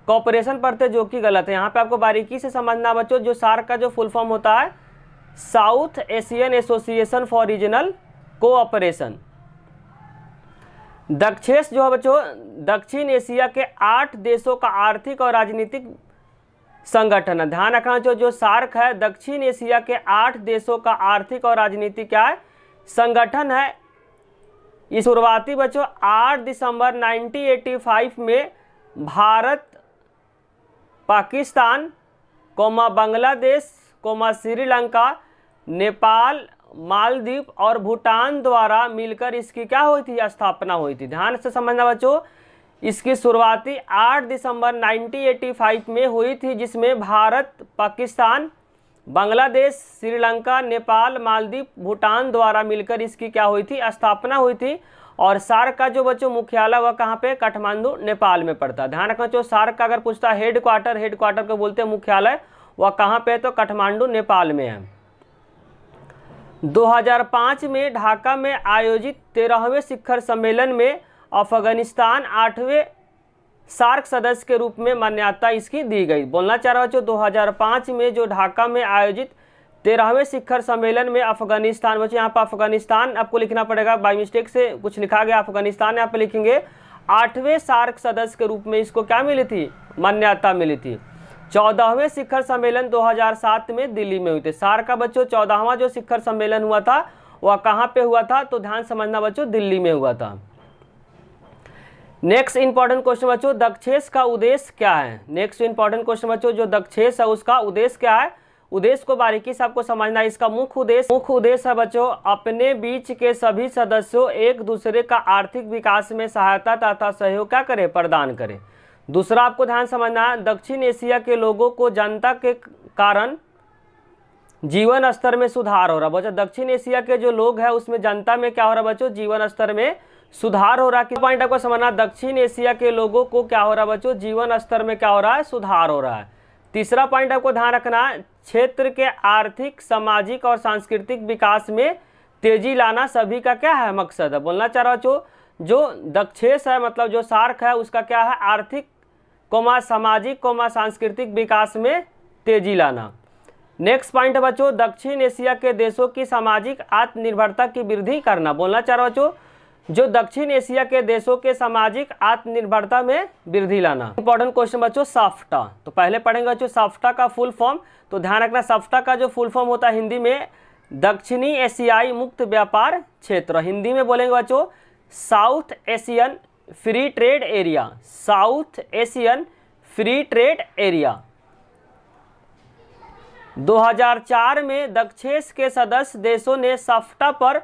Speaker 1: कॉपरेशन पढ़ते जो कि गलत है यहाँ पे आपको बारीकी से समझना बच्चों जो सार्क का जो फुल फॉर्म होता है south Asian association for regional cooperation Dakshes जो है बच्चों दक्षिण एशिया के आठ देशों का आर्थिक और राजनीतिक संगठन है ध्यान रखना जो जो सार्क है दक्षिण एशिया के आठ देशों का आर्थिक और राजनीतिक क्या है संगठन है ये शुरुआती बच्चों 8 दिसंबर 1985 में भारत पाकिस्तान कोमा बांग्लादेश कोमा श्रीलंका नेपाल मालदीव और भूटान द्वारा मिलकर इसकी क्या हुई थी स्थापना हुई थी ध्यान से समझना बच्चों इसकी शुरुआती 8 दिसंबर 1985 में हुई थी जिसमें भारत पाकिस्तान बांग्लादेश श्रीलंका नेपाल मालदीव भूटान द्वारा मिलकर इसकी क्या हुई थी स्थापना हुई थी और सार्क का जो बच्चों मुख्यालय वह कहाँ पे काठमांडू नेपाल में पड़ता है ध्यान रखना जो सार्क का अगर पूछता है हेड क्वार्टर हेड क्वार्टर को बोलते हैं मुख्यालय वह कहाँ पे है तो काठमांडू नेपाल में है 2005 में ढाका में आयोजित तेरहवें शिखर सम्मेलन में अफगानिस्तान आठवें सार्क सदस्य के रूप में मान्यता इसकी दी गई बोलना चाह रहा बच्चों दो में जो ढाका में आयोजित तेरहवें शिखर सम्मेलन में अफगानिस्तान बच्चे यहाँ पर अफगानिस्तान आपको लिखना पड़ेगा बाई मिस्टेक से कुछ लिखा गया अफगानिस्तान यहाँ पर लिखेंगे आठवें सार्क सदस्य के रूप में इसको क्या मिली थी मान्यता मिली थी चौदहवें शिखर सम्मेलन 2007 में दिल्ली में हुई थी सार का बच्चों चौदहवा जो शिखर सम्मेलन हुआ था वह कहाँ पे हुआ था तो ध्यान समझना बच्चों दिल्ली में हुआ था नेक्स्ट इंपॉर्टेंट क्वेश्चन बच्चों दक्षेस का उद्देश्य क्या है नेक्स्ट इंपॉर्टेंट क्वेश्चन बच्चों जो दक्षेस है उसका उद्देश्य क्या है उद्देश्य को बारीकी से आपको समझना है इसका मुख्य उद्देश्य मुख्य उद्देश्य है बच्चों अपने बीच के सभी सदस्यों एक दूसरे का आर्थिक विकास में सहायता तथा सहयोग क्या करें प्रदान करें दूसरा आपको ध्यान समझना है दक्षिण एशिया के लोगों को जनता के कारण जीवन स्तर में सुधार हो रहा बच्चों दक्षिण एशिया के जो लोग हैं उसमें जनता में क्या हो रहा बच्चों जीवन स्तर में सुधार हो रहा है पॉइंट आपको समझना दक्षिण एशिया के लोगों को क्या हो रहा है बच्चों जीवन स्तर में क्या हो रहा है सुधार हो रहा है तीसरा पॉइंट आपको ध्यान रखना क्षेत्र के आर्थिक सामाजिक और सांस्कृतिक विकास में तेजी लाना सभी का क्या है मकसद है बोलना चाह रहा बच्चों जो दक्षेस है मतलब जो सार्क है उसका क्या है आर्थिक कोमा सामाजिक कोमा सांस्कृतिक विकास में तेजी लाना नेक्स्ट पॉइंट बच्चों दक्षिण एशिया के देशों की सामाजिक आत्मनिर्भरता की वृद्धि करना बोलना चाह रहा बच्चों जो दक्षिण एशिया के देशों के सामाजिक आत्मनिर्भरता में वृद्धि लाना इंपॉर्टेंट क्वेश्चन बच्चों साफ्टा तो पहले पढ़ेंगे बच्चों साफ्टा का फुल फॉर्म तो ध्यान रखना साफ्टा का जो फुल फॉर्म होता है हिंदी में दक्षिणी एशियाई मुक्त व्यापार क्षेत्र हिंदी में बोलेंगे बच्चों south Asian free trade area south Asian free trade area 2004 में दक्षेस के सदस्य देशों ने साफ्टा पर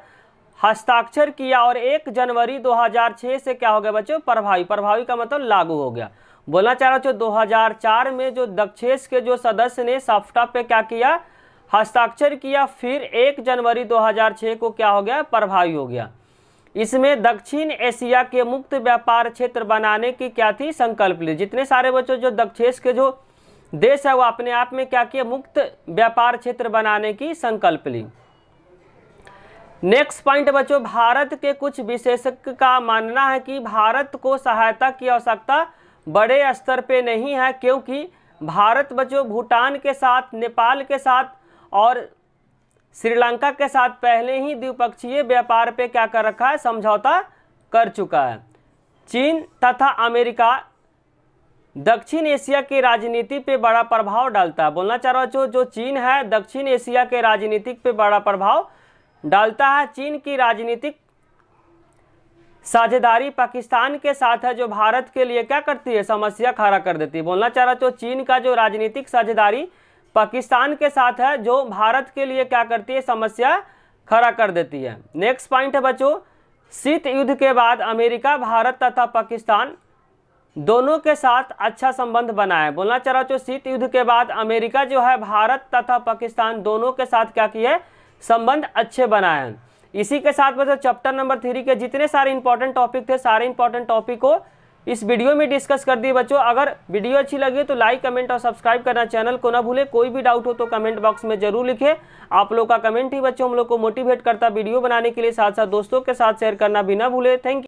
Speaker 1: हस्ताक्षर किया और एक जनवरी 2006 से क्या हो गया बच्चों प्रभावी प्रभावी का मतलब लागू हो गया बोलना चाह रहा हूँ हजार में जो दक्षेस के जो सदस्य ने साफ्टा पे क्या किया हस्ताक्षर किया फिर एक जनवरी 2006 को क्या हो गया प्रभावी हो गया इसमें दक्षिण एशिया के मुक्त व्यापार क्षेत्र बनाने की क्या थी संकल्प ली जितने सारे बच्चों जो दक्षेस के जो देश है वो अपने आप में क्या किया मुक्त व्यापार क्षेत्र बनाने की संकल्प ली नेक्स्ट पॉइंट बच्चों भारत के कुछ विशेषज्ञ का मानना है कि भारत को सहायता की आवश्यकता बड़े स्तर पे नहीं है क्योंकि भारत बच्चों भूटान के साथ नेपाल के साथ और श्रीलंका के साथ पहले ही द्विपक्षीय व्यापार पे क्या कर रखा है समझौता कर चुका है चीन तथा अमेरिका दक्षिण एशिया की राजनीति पे बड़ा प्रभाव डालता है बोलना चाह रहा जो जो चीन है दक्षिण एशिया के राजनीतिक पे बड़ा प्रभाव डालता है चीन की राजनीतिक साझेदारी पाकिस्तान के साथ है जो भारत के लिए क्या करती है समस्या खड़ा कर देती है बोलना चाह रहा तो चीन का जो राजनीतिक साझेदारी पाकिस्तान के साथ है जो भारत के लिए क्या करती है समस्या खड़ा कर देती है नेक्स्ट पॉइंट है बच्चों शीत युद्ध के बाद अमेरिका भारत तथा पाकिस्तान दोनों के साथ अच्छा संबंध बना है बोलना चाह रहा तो शीत युद्ध के बाद अमेरिका जो है भारत तथा पाकिस्तान दोनों के साथ क्या की है संबंध अच्छे बनाए इसी के साथ बच्चों चैप्टर नंबर थ्री के जितने सारे इंपॉर्टेंट टॉपिक थे सारे इंपॉर्टेंट टॉपिक को इस वीडियो में डिस्कस कर दिए बच्चों अगर वीडियो अच्छी लगी तो लाइक कमेंट और सब्सक्राइब करना चैनल को ना भूले कोई भी डाउट हो तो कमेंट बॉक्स में जरूर लिखे आप लोग का कमेंट ही बच्चों हम लोग को मोटिवेट करता वीडियो बनाने के लिए साथ साथ दोस्तों के साथ शेयर करना भी ना भूले थैंक यू